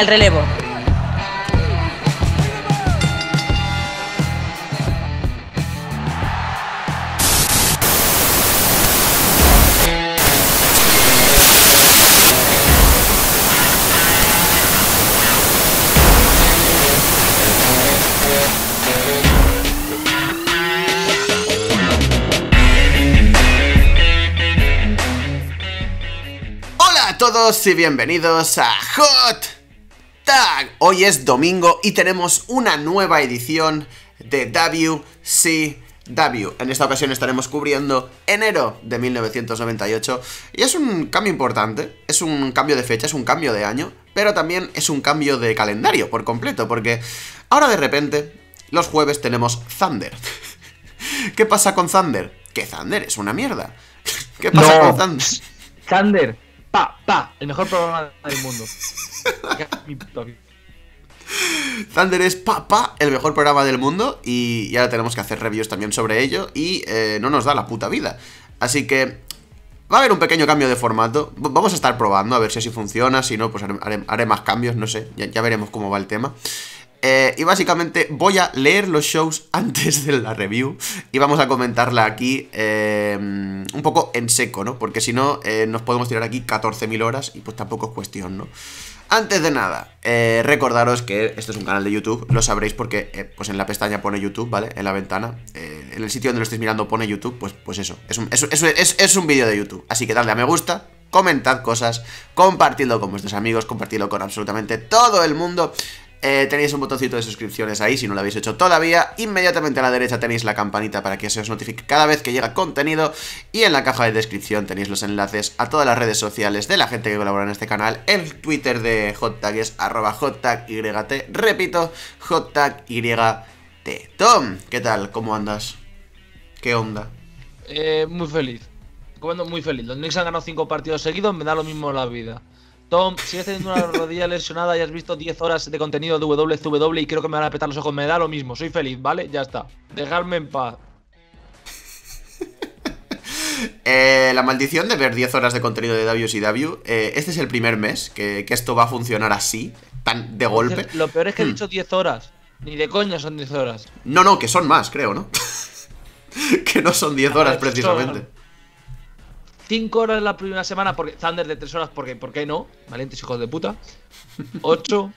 el relevo. Hola a todos y bienvenidos a Hot Tag. Hoy es domingo y tenemos una nueva edición de WCW. En esta ocasión estaremos cubriendo enero de 1998 y es un cambio importante, es un cambio de fecha, es un cambio de año, pero también es un cambio de calendario por completo, porque ahora de repente los jueves tenemos Thunder. ¿Qué pasa con Thunder? Que Thunder es una mierda. ¿Qué pasa con Thunder? Thunder, pa, pa, el mejor programa del mundo. Thunder es papá, el mejor programa del mundo y, ahora tenemos que hacer reviews también sobre ello y eh, no nos da la puta vida. Así que va a haber un pequeño cambio de formato, vamos a estar probando a ver si así funciona, si no pues haré, más cambios, no sé, ya, veremos cómo va el tema. Eh, y básicamente voy a leer los shows antes de la review y vamos a comentarla aquí eh, un poco en seco, ¿no? Porque si no nos podemos tirar aquí 14.000 horas y pues tampoco es cuestión, ¿no? Antes de nada, eh, recordaros que esto es un canal de YouTube, lo sabréis porque eh, pues en la pestaña pone YouTube, ¿vale? En la ventana, eh, en el sitio donde lo estéis mirando pone YouTube, pues, pues eso, es un, es, es un vídeo de YouTube. Así que dadle a me gusta, comentad cosas, compartidlo con vuestros amigos, compartidlo con absolutamente todo el mundo eh, tenéis un botoncito de suscripciones ahí si no lo habéis hecho todavía. Inmediatamente a la derecha tenéis la campanita para que se os notifique cada vez que llega contenido. Y en la caja de descripción tenéis los enlaces a todas las redes sociales de la gente que colabora en este canal. El Twitter de Hottag es arroba HottagYT. Repito, HottagYT. Tom, ¿qué tal? ¿Cómo andas? ¿Qué onda? Eh, muy feliz. muy feliz. Los Knicks han ganado 5 partidos seguidos, me da lo mismo la vida. Tom, si teniendo una rodilla lesionada y has visto 10 horas de contenido de WCW e y creo que me van a petar los ojos, me da lo mismo, soy feliz, ¿vale? Ya está. Dejarme en paz. Eh, la maldición de ver 10 horas de contenido de WCW. Eh, este es el primer mes que, esto va a funcionar así, tan de golpe. Lo peor es que he dicho 10 horas. Ni de coña son 10 horas. No, no, que son más, creo, ¿no? que no son 10 horas precisamente. 5 horas en la primera semana, porque Thunder de 3 horas, porque ¿por qué no? Valientes hijos de puta. 8.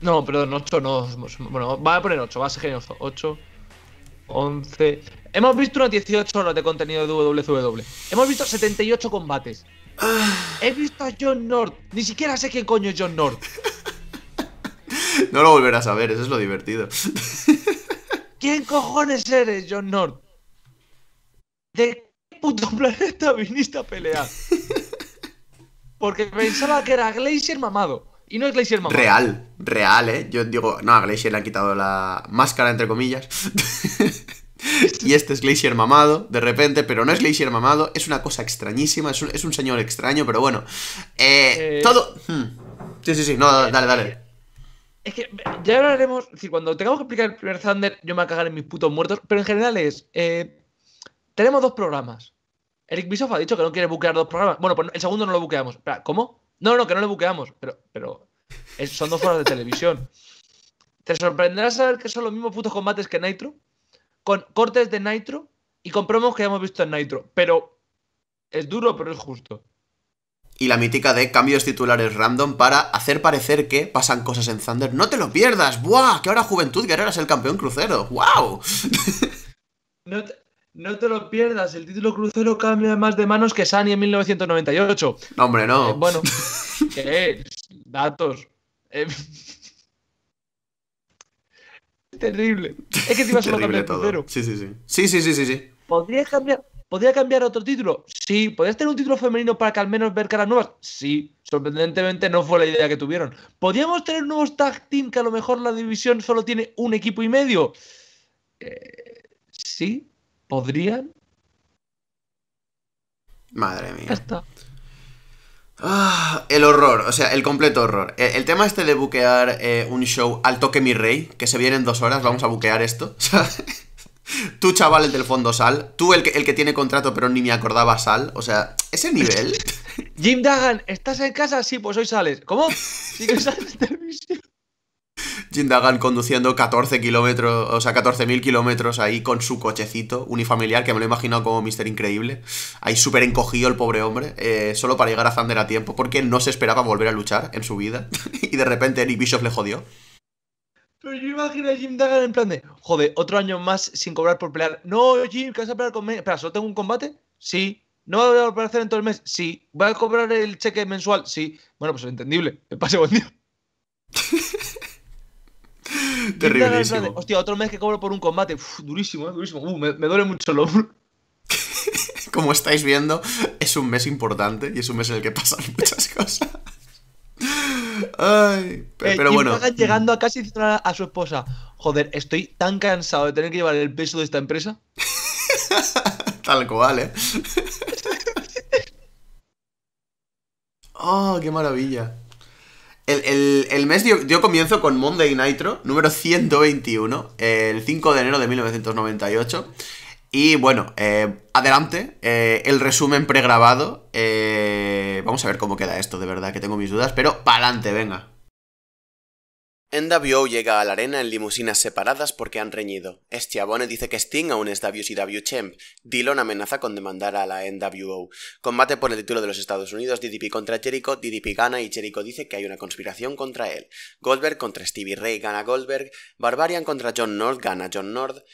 no, perdón, 8 no. Bueno, va a poner 8, va a ser genioso. 8, 11. Hemos visto unas 18 horas de contenido de WCW. Hemos visto 78 combates. He visto a John North. Ni siquiera sé qué coño es John North. no lo volverás a ver, eso es lo divertido. ¿Quién cojones eres, John North? ¿De puto planeta viniste a pelear? Porque pensaba que era Glacier mamado. Y no es Glacier mamado. Real, real, ¿eh? Yo digo, no, a Glacier le han quitado la máscara, entre comillas. y este es Glacier mamado, de repente, pero no es Glacier mamado, es una cosa extrañísima, es un, señor extraño, pero bueno. Eh, eh Todo... Hmm. Sí, sí, sí, no, eh, dale, dale. Es que ya hablaremos, es decir, cuando tengamos que explicar el primer Thunder, yo me voy a cagar en mis putos muertos, pero en general es, eh, tenemos dos programas. Eric Bischoff ha dicho que no quiere buquear dos programas. Bueno, pues el segundo no lo buqueamos. Espera, ¿cómo? No, no, que no lo buqueamos. Pero, pero son dos horas de televisión. ¿Te sorprenderá saber que son los mismos putos combates que Nitro? Con cortes de Nitro y con promos que ya hemos visto en Nitro. Pero es duro, pero es justo. Y la mítica de cambios titulares random para hacer parecer que pasan cosas en Thunder. ¡No te lo pierdas! ¡Buah! Que ahora Juventud Guerrera es el campeón crucero. ¡Wow! No no te lo pierdas, el título crucero cambia más de manos que Sani en 1998. No, hombre, no. Eh, bueno, ¿qué es? Datos. Eh, terrible. Es que te solo a el crucero. Sí, sí, sí. Sí, sí, sí, sí. ¿Podrías cambiar, ¿Podría cambiar otro título? Sí. ¿Podrías tener un título femenino para que al menos ver caras nuevas? Sí. Sorprendentemente no fue la idea que tuvieron. ¿Podríamos tener nuevos tag team que a lo mejor la división solo tiene un equipo y medio? Eh, sí podrían. Madre mía. Ah, el horror, o sea, el completo horror. El, tema este de buquear eh, un show al toque mi rey, que se viene en dos horas, vamos a buquear esto. tú, chaval, el del fondo sal. Tú, el que, tiene contrato, pero ni me acordaba sal. O sea, ese nivel. Jim Dagan, ¿estás en casa? Sí, pues hoy sales. ¿Cómo? Jim Dagan conduciendo 14 kilómetros, o sea, 14.000 kilómetros ahí con su cochecito unifamiliar, que me lo he imaginado como Mister Increíble. Ahí súper encogido el pobre hombre, eh, solo para llegar a Thunder a tiempo, porque no se esperaba volver a luchar en su vida. y de repente Eric Bishop le jodió. Pero yo imagino a Jim Duggan en plan de, joder, otro año más sin cobrar por pelear. No, Jim, ¿qué vas a pelear conmigo? Espera, ¿solo tengo un combate? Sí. ¿No voy a aparecer en todo el mes? Sí. ¿Voy a cobrar el cheque mensual? Sí. Bueno, pues entendible. Me pase buen día. Terribilísimo. Hostia, otro mes que cobro por un combate. durísimo, eh, durísimo. Uh, me, duele mucho el hombro. Como estáis viendo, es un mes importante y es un mes en el que pasan muchas cosas. Ay, eh, pero, pero bueno. llegando a casi a su esposa: Joder, estoy tan cansado de tener que llevar el peso de esta empresa. Tal cual, ¿eh? ¡Oh, qué maravilla! El, mes yo comienzo con Monday Nitro, número 121, el 5 de enero de 1998. Y bueno, eh, adelante, eh, el resumen pregrabado. Eh, vamos a ver cómo queda esto, de verdad, que tengo mis dudas, pero pa'lante, venga. NWO llega a la arena en limusinas separadas porque han reñido. Estiabone dice que Sting aún es WCW Champ. Dillon amenaza con demandar a la NWO. Combate por el título de los Estados Unidos, DDP contra Jericho, DDP gana y Jericho dice que hay una conspiración contra él. Goldberg contra Stevie Ray gana Goldberg. Barbarian contra John North gana John North.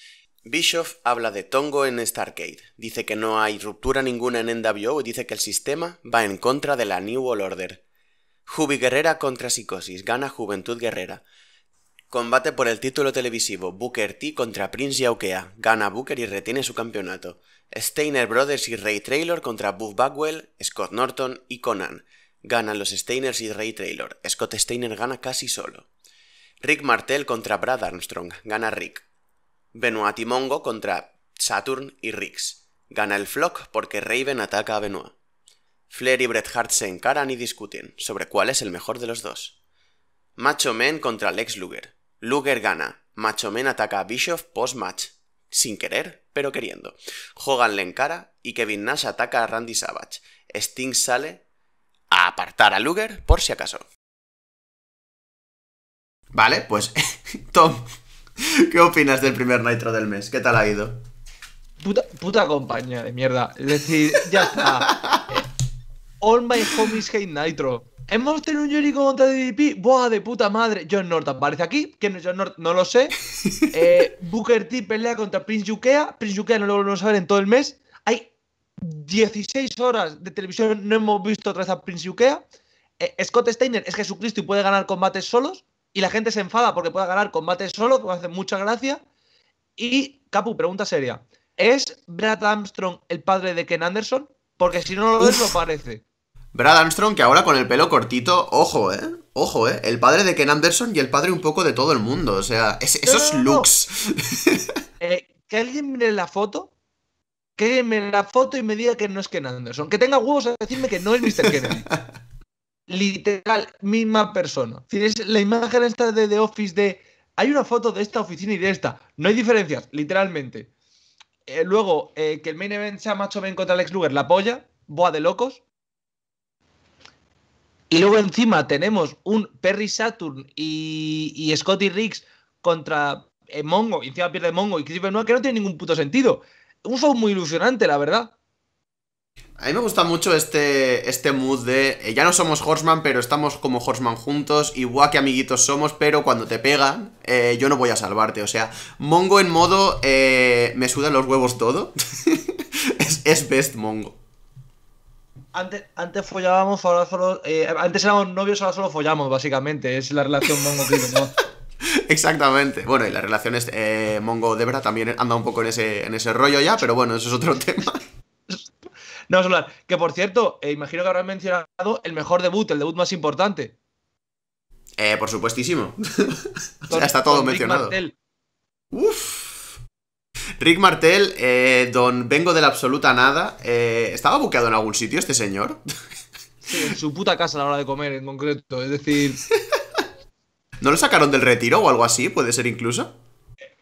Bischoff habla de Tongo en Starcade. Dice que no hay ruptura ninguna en NWO y dice que el sistema va en contra de la New World Order. Juby Guerrera contra Psicosis. Gana Juventud Guerrera. Combate por el título televisivo. Booker T contra Prince Yaukea. Gana Booker y retiene su campeonato. Steiner Brothers y Ray Trailer contra Buff Bagwell, Scott Norton y Conan. Ganan los Steiners y Ray Trailer. Scott Steiner gana casi solo. Rick Martel contra Brad Armstrong. Gana Rick. Benoit Timongo contra Saturn y Riggs. Gana el Flock porque Raven ataca a Benoit. Flair y Bret Hart se encaran y discuten sobre cuál es el mejor de los dos. Macho Man contra Lex Luger. Luger gana. Macho Man ataca a Bischoff post-match. Sin querer, pero queriendo. Hogan le encara y Kevin Nash ataca a Randy Savage. Sting sale a apartar a Luger por si acaso. Vale, pues Tom, ¿qué opinas del primer Nitro del mes? ¿Qué tal ha ido? Puta, puta compañía de mierda. Es decir, ya está. All My Homies Hate Nitro. Hemos tenido un Jericho contra DDP. Buah, de puta madre. John North aparece aquí. ¿Quién es John North? No lo sé. Eh, Booker T pelea contra Prince Yukea. Prince Yukea no lo volvemos a ver en todo el mes. Hay 16 horas de televisión. No hemos visto otra vez a Prince Yukea. Eh, Scott Steiner es Jesucristo y puede ganar combates solos. Y la gente se enfada porque puede ganar combates solos, que hace mucha gracia. Y, Capu, pregunta seria. ¿Es Brad Armstrong el padre de Ken Anderson? Porque si no lo es, lo parece. Brad Armstrong, que ahora con el pelo cortito, ojo, ¿eh? Ojo, ¿eh? El padre de Ken Anderson y el padre un poco de todo el mundo. O sea, es, esos looks. Eh, que alguien mire la foto. Que alguien mire la foto y me diga que no es Ken Anderson. Que tenga huevos a decirme que no es Mr. Kennedy. Literal, misma persona. Es la imagen esta de The Office de. Hay una foto de esta oficina y de esta. No hay diferencias, literalmente. Eh, luego, eh, que el main event sea Macho Ben contra Alex Luger, la polla. Boa de locos. Y luego encima tenemos un Perry Saturn y, y Scotty Riggs contra eh, Mongo, y encima pierde Mongo y Chris Benoit, que no tiene ningún puto sentido. Un show muy ilusionante, la verdad. A mí me gusta mucho este, este mood de eh, ya no somos Horseman, pero estamos como Horseman juntos, igual que amiguitos somos, pero cuando te pegan, eh, yo no voy a salvarte. O sea, Mongo en modo me sudan los huevos todo. es best Mongo. Antes, antes follábamos, ahora solo. Eh, antes éramos novios, ahora solo follamos, básicamente. Es la relación mongo ¿no? Exactamente. Bueno, y las relaciones eh, mongo-debra también anda un poco en ese, en ese rollo ya, pero bueno, eso es otro tema. No, Solar, que por cierto, eh, imagino que habrán mencionado el mejor debut, el debut más importante. Eh, por supuestísimo. o sea, está todo mencionado. Uf. Rick Martel, eh, don Vengo de la absoluta nada. Eh, ¿Estaba buqueado en algún sitio este señor? en su puta casa a la hora de comer, en concreto. Es decir. ¿No lo sacaron del retiro o algo así? ¿Puede ser incluso?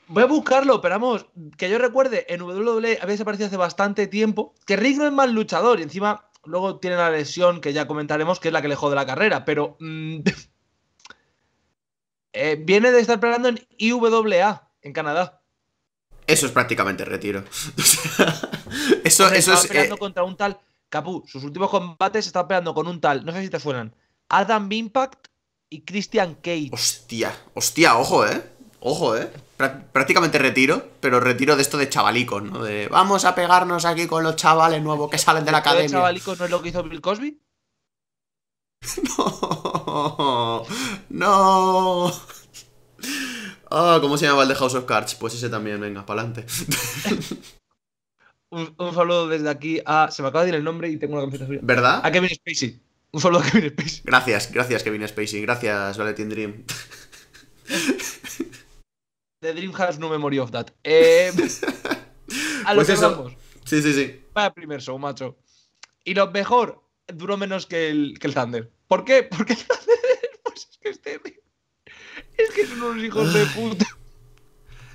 Voy a buscarlo, pero vamos, que yo recuerde, en WWE había desaparecido hace bastante tiempo, que Rick no es mal luchador y encima luego tiene la lesión que ya comentaremos, que es la que le jode la carrera, pero... Mm, eh, viene de estar peleando en IWA, en Canadá. Eso es prácticamente retiro. eso, es. Eh, peleando contra un tal. Capu, sus últimos combates Están peleando con un tal. No sé si te suenan. Adam Impact y Christian Cage. Hostia, hostia, ojo, eh. Ojo, eh. Prácticamente retiro, pero retiro de esto de chavalicos, ¿no? De vamos a pegarnos aquí con los chavales nuevos que salen de la academia. chavalico no es lo que hizo Bill Cosby? no. No. Ah, ¿cómo se llama el de House of Cards? Pues ese también, venga, pa'lante un, saludo desde aquí a. Se me acaba de ir el nombre y tengo una camiseta suya. ¿Verdad? A Kevin Spacey. Un saludo a Kevin Spacey. Gracias, gracias Kevin Spacey. Gracias, Valentin Dream. The Dream has no memory of that. Eh, a lo pues que eso. Vamos. Sí, sí, sí. el primer show, macho. Y lo mejor duró menos que el, que el Thunder. ¿Por qué? Porque el Thunder pues es que este es que son unos hijos de puta.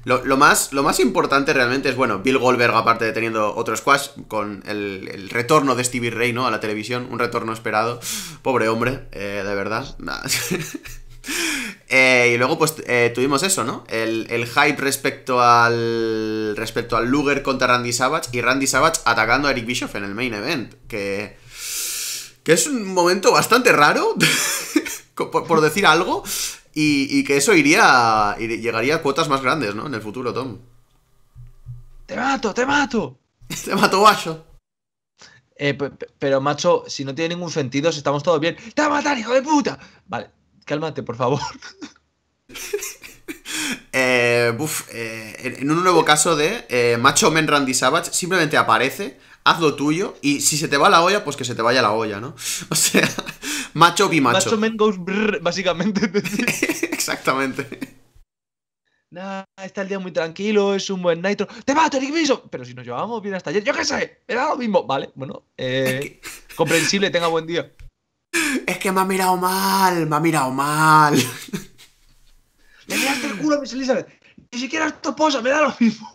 Lo, lo, más, lo más importante realmente es, bueno, Bill Goldberg, aparte de teniendo otro squash, con el, retorno de Stevie Ray, ¿no? A la televisión, un retorno esperado. Pobre hombre, eh, de verdad. Eh, y luego, pues, eh, tuvimos eso, ¿no? El, hype respecto al. respecto al Luger contra Randy Savage y Randy Savage atacando a Eric Bischoff en el main event. Que. que es un momento bastante raro. por, decir algo. Y, que eso iría, llegaría a cuotas más grandes, ¿no? En el futuro, Tom. ¡Te mato, te mato! ¡Te mato, macho eh, pero, macho, si no tiene ningún sentido, si estamos todos bien. ¡Te va a matar, hijo de puta! Vale, cálmate, por favor. Eh, buf, eh, en un nuevo caso de Macho Men Randy Savage simplemente aparece haz lo tuyo y si se te va la olla, pues que se te vaya la olla, ¿no? O sea, macho y Macho men goes brrr, básicamente. Exactamente. Nada, está el día muy tranquilo, es un buen nitro. ¡Te mato, Eric Bison! Pero si nos llevamos bien hasta ayer, yo qué sé, me da lo mismo. Vale, bueno, eh, comprensible, tenga buen día. Es que me ha mirado mal, me ha mirado mal. Me miraste el culo Miss Elizabeth. Ni siquiera es toposa, me da lo mismo.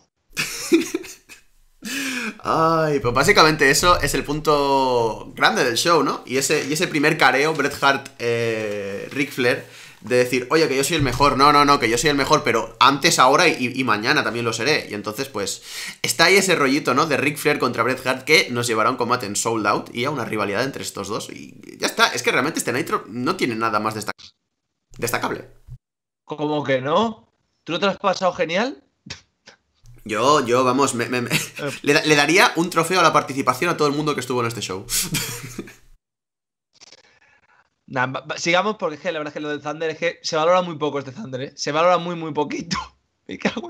Ay, pues básicamente eso es el punto grande del show, ¿no? Y ese, y ese primer careo, Bret Hart, eh, Ric Flair, de decir, oye, que yo soy el mejor, no, no, no, que yo soy el mejor, pero antes, ahora y, mañana también lo seré. Y entonces, pues, está ahí ese rollito, ¿no? De Ric Flair contra Bret Hart que nos llevará a un combate en Sold Out y a una rivalidad entre estos dos. Y ya está, es que realmente este Nitro no tiene nada más destacable. ¿Cómo que no? ¿Tú lo te has pasado genial? Yo, yo, vamos, eh. le, daría un trofeo a la participación a todo el mundo que estuvo en este show. sigamos porque es que la verdad es que lo del Thunder es que se valora muy poco este Thunder, ¿eh? Se valora muy, muy poquito. Me cago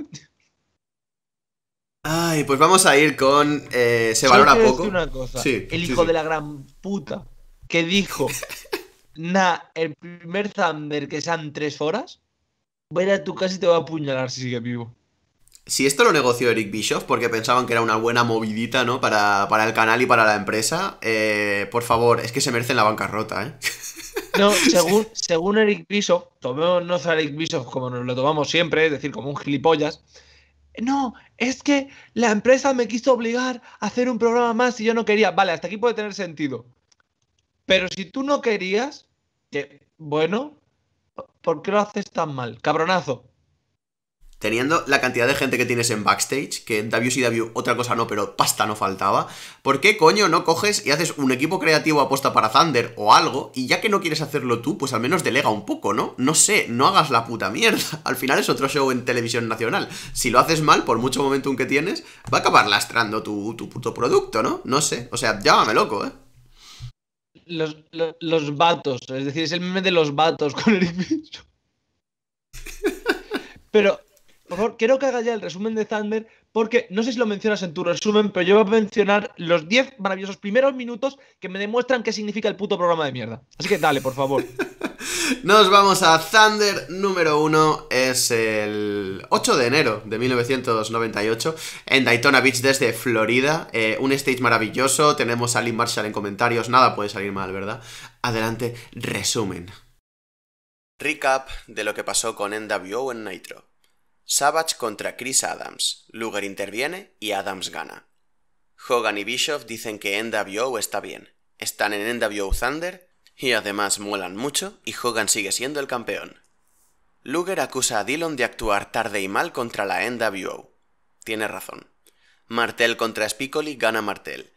Ay, pues vamos a ir con... Eh, se valora poco. el hijo de la gran puta que dijo... nah, el primer Thunder que sean tres horas, Voy a casi tu casa y te voy a apuñalar si sigue vivo. Si esto lo negoció Eric Bischoff porque pensaban que era una buena movidita, ¿no? Para, el canal y para la empresa, eh, por favor, es que se merecen la bancarrota, ¿eh? No, según, según Eric Bischoff, Tomemos a Eric Bischoff como nos lo tomamos siempre, es decir, como un gilipollas. No, es que la empresa me quiso obligar a hacer un programa más y yo no quería. Vale, hasta aquí puede tener sentido. Pero si tú no querías, que, bueno, ¿por qué lo haces tan mal? Cabronazo teniendo la cantidad de gente que tienes en backstage, que en WCW otra cosa no, pero pasta no faltaba, ¿por qué coño no coges y haces un equipo creativo aposta para Thunder o algo? Y ya que no quieres hacerlo tú, pues al menos delega un poco, ¿no? No sé, no hagas la puta mierda. Al final es otro show en televisión nacional. Si lo haces mal, por mucho momentum que tienes, va a acabar lastrando tu, puto producto, ¿no? No sé, o sea, llámame loco, ¿eh? Los, los, vatos, es decir, es el meme de los vatos con el Pero por favor, quiero que haga ya el resumen de Thunder, porque no sé si lo mencionas en tu resumen, pero yo voy a mencionar los 10 maravillosos primeros minutos que me demuestran qué significa el puto programa de mierda. Así que dale, por favor. Nos vamos a Thunder número 1, es el 8 de enero de 1998 en Daytona Beach desde Florida, eh, un stage maravilloso, tenemos a Lynn Marshall en comentarios, nada puede salir mal, ¿verdad? Adelante, resumen. Recap de lo que pasó con NWO en Nitro. Savage contra Chris Adams. Luger interviene y Adams gana. Hogan y Bischoff dicen que NWO está bien. Están en NWO Thunder y además muelan mucho y Hogan sigue siendo el campeón. Luger acusa a Dillon de actuar tarde y mal contra la NWO. Tiene razón. Martel contra Spicoli gana Martel.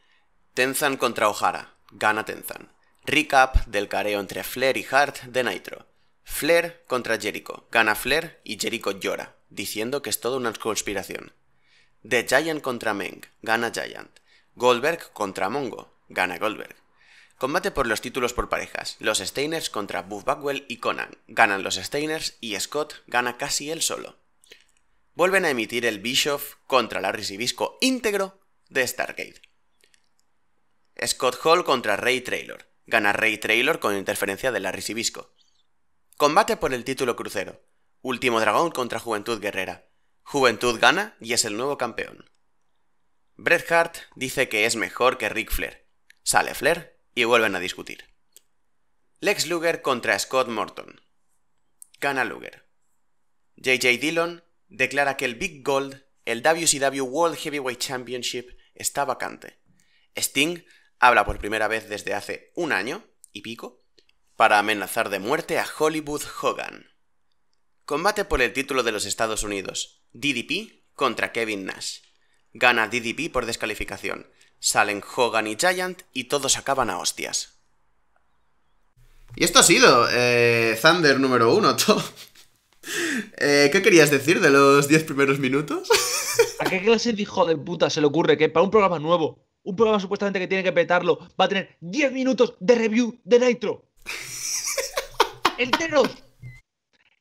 Tenzan contra O'Hara gana Tenzan. Recap del careo entre Flair y Hart de Nitro. Flair contra Jericho. Gana Flair y Jericho llora diciendo que es toda una conspiración. The Giant contra Meng, gana Giant. Goldberg contra Mongo, gana Goldberg. Combate por los títulos por parejas. Los Steiners contra Buff Bagwell y Conan. Ganan los Steiners y Scott gana casi él solo. Vuelven a emitir el Bischoff contra Larry Sibisco íntegro de Stargate. Scott Hall contra Ray Traylor. Gana Ray Traylor con interferencia de Larry Sibisco. Combate por el título crucero. Último Dragón contra Juventud Guerrera. Juventud gana y es el nuevo campeón. Bret Hart dice que es mejor que Ric Flair. Sale Flair y vuelven a discutir. Lex Luger contra Scott Morton. Gana Luger. JJ Dillon declara que el Big Gold, el WCW World Heavyweight Championship, está vacante. Sting habla por primera vez desde hace un año y pico para amenazar de muerte a Hollywood Hogan. Combate por el título de los Estados Unidos. DDP contra Kevin Nash. Gana DDP por descalificación. Salen Hogan y Giant y todos acaban a hostias. Y esto ha sido eh, Thunder número uno, eh, ¿Qué querías decir de los 10 primeros minutos? ¿A qué clase de hijo de puta se le ocurre que para un programa nuevo, un programa supuestamente que tiene que petarlo, va a tener 10 minutos de review de Nitro? ¡Enteros!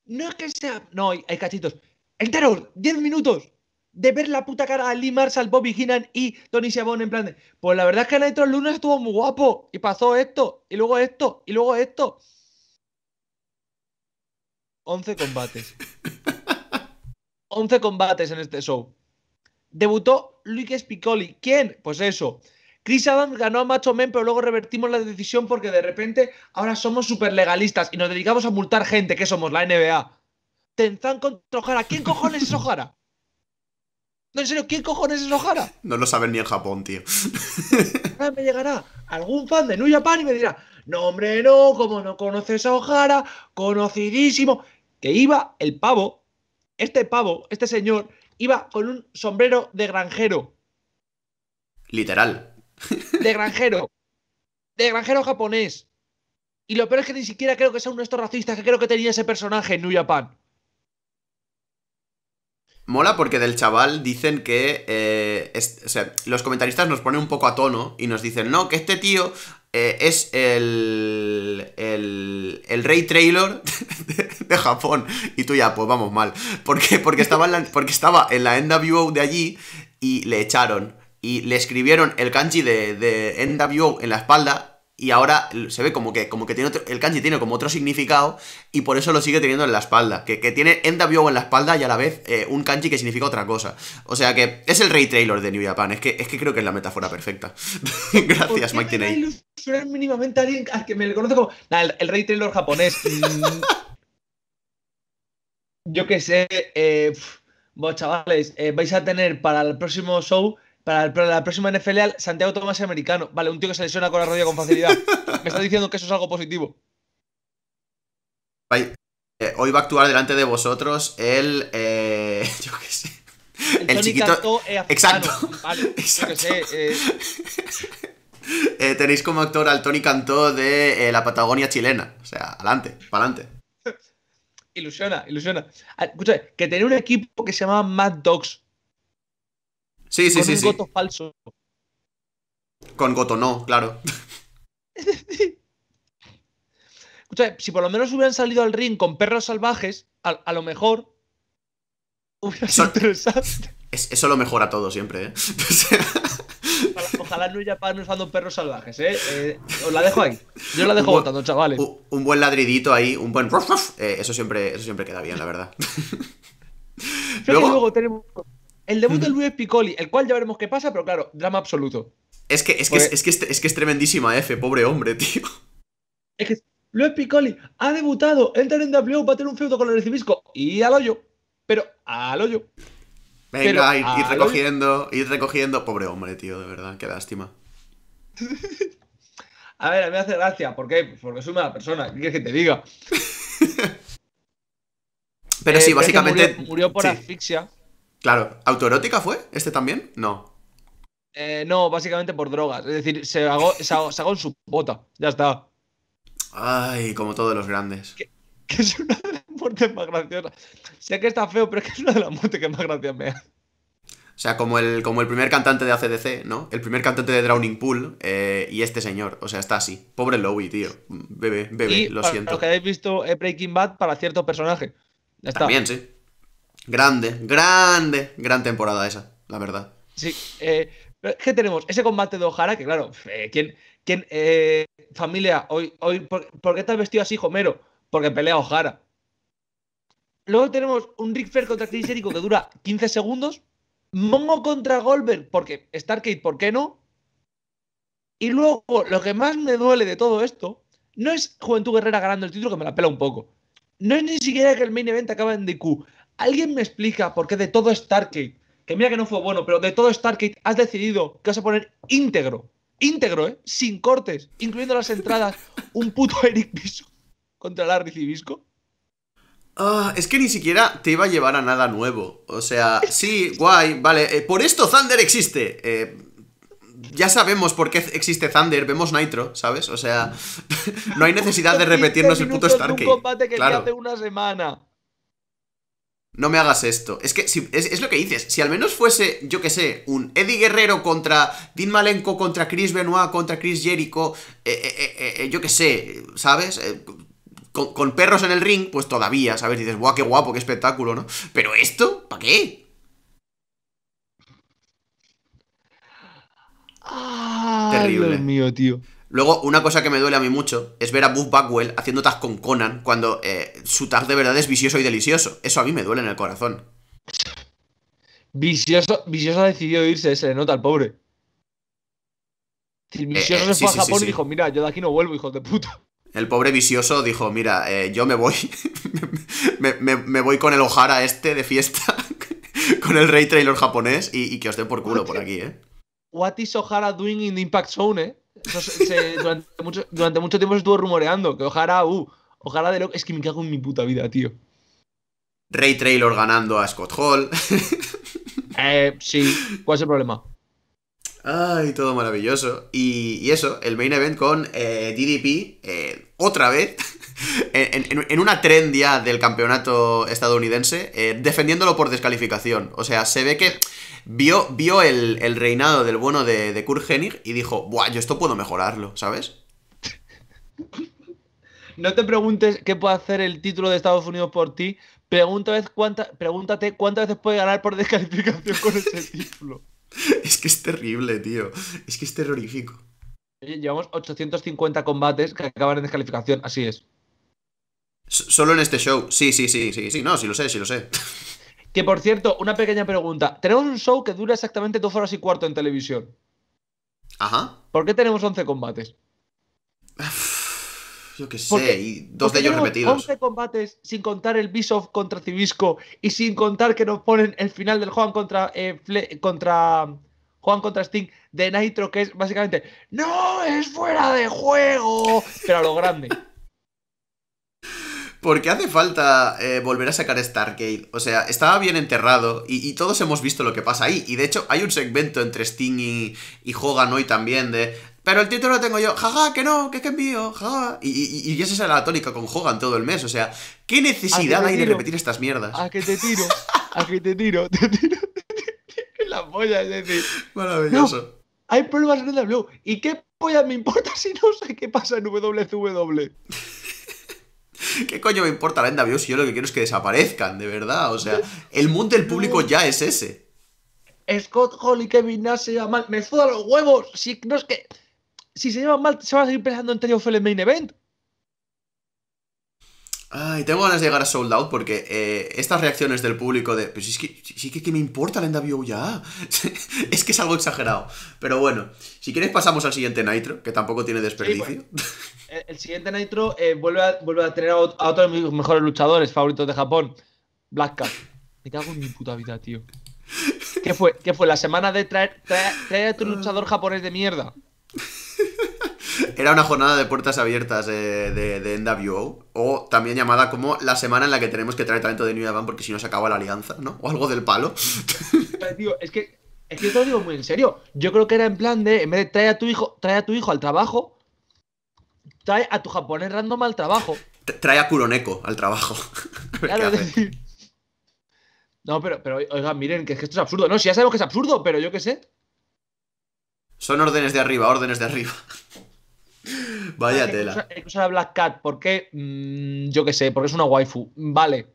No es que sea. No, hay, cachitos. Enteros, ¡Diez minutos de ver la puta cara a Lee Marshall, Bobby Heenan y Tony Schiavone en plan de, pues la verdad es que Nitro luna estuvo muy guapo y pasó esto, y luego esto, y luego esto. 11 combates. 11 combates en este show. Debutó Luis Piccoli. ¿Quién? Pues eso, Chris Adams ganó a Macho Men, pero luego revertimos la decisión porque de repente ahora somos súper legalistas y nos dedicamos a multar gente, que somos la NBA. Tenzan contra Ojara. ¿Quién cojones es Ojara? No, en serio, ¿quién cojones es Ojara? No lo saben ni en Japón, tío. Ah, me llegará algún fan de New Japan y me dirá, no, hombre, no, como no conoces a Ojara, conocidísimo. Que iba el pavo, este pavo, este señor, iba con un sombrero de granjero. Literal de granjero, de granjero japonés. Y lo peor es que ni siquiera creo que sea uno de estos racistas que creo que tenía ese personaje en New Japan. Mola porque del chaval dicen que. Eh, o sea, los comentaristas nos ponen un poco a tono y nos dicen, no, que este tío eh, es el, el, el. rey trailer de, Japón. Y tú ya, pues vamos mal. porque Porque estaba en la, porque estaba en la NWO de allí y le echaron y le escribieron el kanji de, de NWO en la espalda y ahora se ve como que, como que tiene el kanji tiene como otro significado y por eso lo sigue teniendo en la espalda. Que, tiene NWO en la espalda y a la vez eh, un kanji que significa otra cosa. O sea que es el Rey trailer de New Japan. Es que, es que creo que es la metáfora perfecta. Gracias, Mike Tinei. mínimamente a alguien que me le conoce como el, Rey trailer japonés. Yo qué sé. Eh, vos, chavales, eh, vais a tener para el próximo show para, el, para la próxima NFL, Santiago Tomás es americano. Vale, un tío que se lesiona con la rodilla con facilidad. Me estás diciendo que eso es algo positivo. Eh, hoy va a actuar delante de vosotros el. Eh, yo qué sé. El, el chiquito. Exacto. Exacto. tenéis como actor al Tony Cantó de eh, la Patagonia chilena. O sea, adelante, para adelante. Ilusiona, ilusiona. Ah, escucha, que tenía un equipo que se llamaba Mad Dogs. Sí, sí, con sí. con Goto falso. Con Goto no, claro. Escucha, si por lo menos hubieran salido al ring con perros salvajes, a, lo mejor hubiera eso, Es, eso lo mejora todo siempre, ¿eh? ojalá, no haya pan usando perros salvajes, ¿eh? ¿eh? Os la dejo ahí. Yo la dejo botando, chavales. Un, buen ladridito ahí, un buen. Eh, eso, siempre, eso siempre queda bien, la verdad. luego tenemos el debut de Luis Piccoli, el cual ya veremos qué pasa, pero claro, drama absoluto. Es que es, que, es, pues- tremendísima F, pobre hombre, tío. Es que Luis Piccoli ha debutado, entra en W, va a tener un feudo con el Recibisco y al hoyo. Pero al hoyo. Venga, ir, recogiendo, ir recogiendo. Pobre hombre, tío, de verdad, qué lástima. a ver, a mí me hace gracia. ¿Por qué? Pues porque soy una persona, ¿qué quieres que te diga? pero sí, eh, básicamente. Murió, por asfixia. Claro, ¿autoerótica fue? ¿Este también? No. Eh, no, básicamente por drogas. Es decir, se hago, en su bota. Ya está. Ay, como todos los grandes. Que, es una de las muertes más graciosas. Sé que está feo, pero es que es una de las muertes que más gracia me da O sea, como el, como el primer cantante de ACDC, ¿no? El primer cantante de Drowning Pool eh, y este señor. O sea, está así. Pobre Lowey, tío. Bebe, bebe, lo siento. Los que habéis visto eh, Breaking Bad para cierto personaje. está. También, sí. Grande, grande, gran temporada esa, la verdad. Sí, eh, ¿qué tenemos? Ese combate de O'Hara, que claro, eh, ¿quién, quién eh, familia, hoy, hoy, ¿por, qué estás vestido así, Homero? Porque pelea O'Hara. Luego tenemos un Rick Fair contra Chris que dura 15 segundos. Mongo contra Goldberg, porque Stargate, ¿por qué no? Y luego, lo que más me duele de todo esto, no es Juventud Guerrera ganando el título, que me la pela un poco. No es ni siquiera que el main event acaba en DQ. ¿Alguien me explica por qué de todo Stargate, que mira que no fue bueno, pero de todo Stargate has decidido que vas a poner íntegro, íntegro, ¿eh? sin cortes, incluyendo las entradas, un puto Eric contra Larry Cibisco? Ah, es que ni siquiera te iba a llevar a nada nuevo. O sea, sí, guay, vale. Eh, por esto Thunder existe. Eh, ya sabemos por qué existe Thunder, vemos Nitro, ¿sabes? O sea, no hay necesidad de repetirnos el puto Stargate. claro. una semana. No me hagas esto. Es que si, es, lo que dices. Si al menos fuese, yo que sé, un Eddie Guerrero contra Dean Malenko, contra Chris Benoit, contra Chris Jericho, eh, eh, eh, yo que sé, ¿sabes? Con, perros en el ring, pues todavía, ¿sabes? Dices, guau, qué guapo, qué espectáculo, ¿no? Pero esto, ¿para qué? Ah, Terrible. Dios mío, tío. Luego, una cosa que me duele a mí mucho es ver a Buff Backwell haciendo tag con Conan cuando eh, su tag de verdad es vicioso y delicioso. Eso a mí me duele en el corazón. Vicioso, vicioso ha decidido irse, se le nota al pobre. El eh, vicioso eh, fue a Japón y dijo, mira, yo de aquí no vuelvo, hijo de puta. El pobre vicioso dijo, mira, yo me voy, me, voy con el Ojara este de fiesta, con el Rey Trailer japonés y, que os dé por culo por aquí, ¿eh? What is Ohara doing in Impact Zone, eh? durante, mucho, tiempo se estuvo rumoreando que ojalá, uh, ojalá de lo Es que me cago en mi puta vida, tío. Ray Trailer ganando a Scott Hall. eh, sí, ¿cuál es el problema? Ay, todo maravilloso. Y, eso, el main event con eh, DDP, eh, otra vez, en, en, una trend ya del campeonato estadounidense, eh, defendiéndolo por descalificación. O sea, se ve que vio, el, reinado del bueno de, de Kurt y dijo, buah, yo esto puedo mejorarlo, ¿sabes? No te preguntes qué puede hacer el título de Estados Unidos por ti. Pregúntate, pregúntate cuántas veces puede ganar por descalificación con ese título. es que es terrible, tío. Es que es terrorífico. Llevamos 850 combates que acaban en descalificación, así es. Solo en este show. Sí, sí, sí, sí, sí. No, sí lo sé, sí lo sé. Que por cierto, una pequeña pregunta. Tenemos un show que dura exactamente dos horas y cuarto en televisión. Ajá. ¿Por qué tenemos 11 combates? Yo qué sé, y dos de ellos repetidos. 11 combates sin contar el Bishop contra Cibisco y sin contar que nos ponen el final del Juan contra, eh, contra Juan contra Sting de Nitro, que es básicamente ¡No! ¡Es fuera de juego! Pero a lo grande. ¿Por hace falta eh, volver a sacar Stargate? O sea, estaba bien enterrado y, todos hemos visto lo que pasa ahí. Y de hecho, hay un segmento entre Sting y, y Hogan hoy también de. Pero el título lo tengo yo, jaja, que no, que es mío, jaja. Y, esa es la tónica con Hogan todo el mes. O sea, ¿qué necesidad hay de repetir estas mierdas? A que te tiro, a que te tiro, te tiro, te tiro la polla, es decir. Maravilloso. hay pruebas en el ¿Y qué polla me importa si no sé qué pasa en WCW? ¿Qué coño me importa la Endavio si yo lo que quiero es que desaparezcan, de verdad? O sea, el mundo del público ya es ese. Scott Holly, Kevin Nash se llevan mal. ¡Me suda los huevos! Si, no es que, si se llevan mal, se va a seguir pensando en el Main Event. Ay, tengo ganas de llegar a Sold Out porque eh, estas reacciones del público de. Pues es que sí que, me importa la NWO ya. es que es algo exagerado. Pero bueno, si quieres pasamos al siguiente Nitro, que tampoco tiene desperdicio. Pues, eh, el, siguiente Nitro eh, vuelve, a, vuelve a tener a, otro de mis mejores luchadores favoritos de Japón, Black Cat. Me cago en mi puta vida, tío. ¿Qué fue? ¿Qué fue? ¿La semana de traer, a tu ah. luchador japonés de mierda? Era una jornada de puertas abiertas eh, de, de, NWO, o también llamada como la semana en la que tenemos que traer talento de New Japan porque si no se acaba la alianza, ¿no? O algo del palo. Eh, es que, es te lo digo muy en serio. Yo creo que era en plan de, en vez de trae a tu hijo, trae a tu hijo al trabajo, trae a tu japonés random al trabajo. Trae a Kuroneko al trabajo. Claro, No, pero, pero oigan, miren, que que esto es absurdo. No, si ya sabemos que es absurdo, pero yo qué sé. Son órdenes de arriba, órdenes de arriba. Vaya tela. cosa a Black Cat, ¿por qué? Mm, yo qué sé, porque es una waifu. Vale.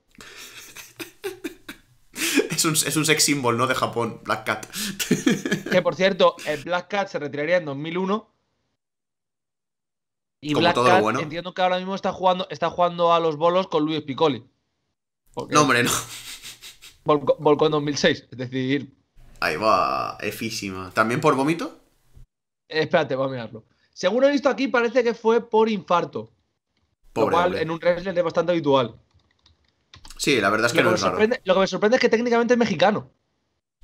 es, un, sex symbol, ¿no? De Japón, Black Cat. que por cierto, el eh, Black Cat se retiraría en 2001. Y Black Cat, bueno. entiendo que ahora mismo está jugando, está jugando a los bolos con Luis Piccoli. No, hombre, no. Volcó, en 2006, es decir. Ahí va, efísima. ¿También por vómito? Espérate, voy a mirarlo. Según he visto aquí, parece que fue por infarto. Pobre lo cual en un wrestling bastante habitual. Sí, la verdad es que lo no que es raro. Lo que me sorprende es que técnicamente es mexicano.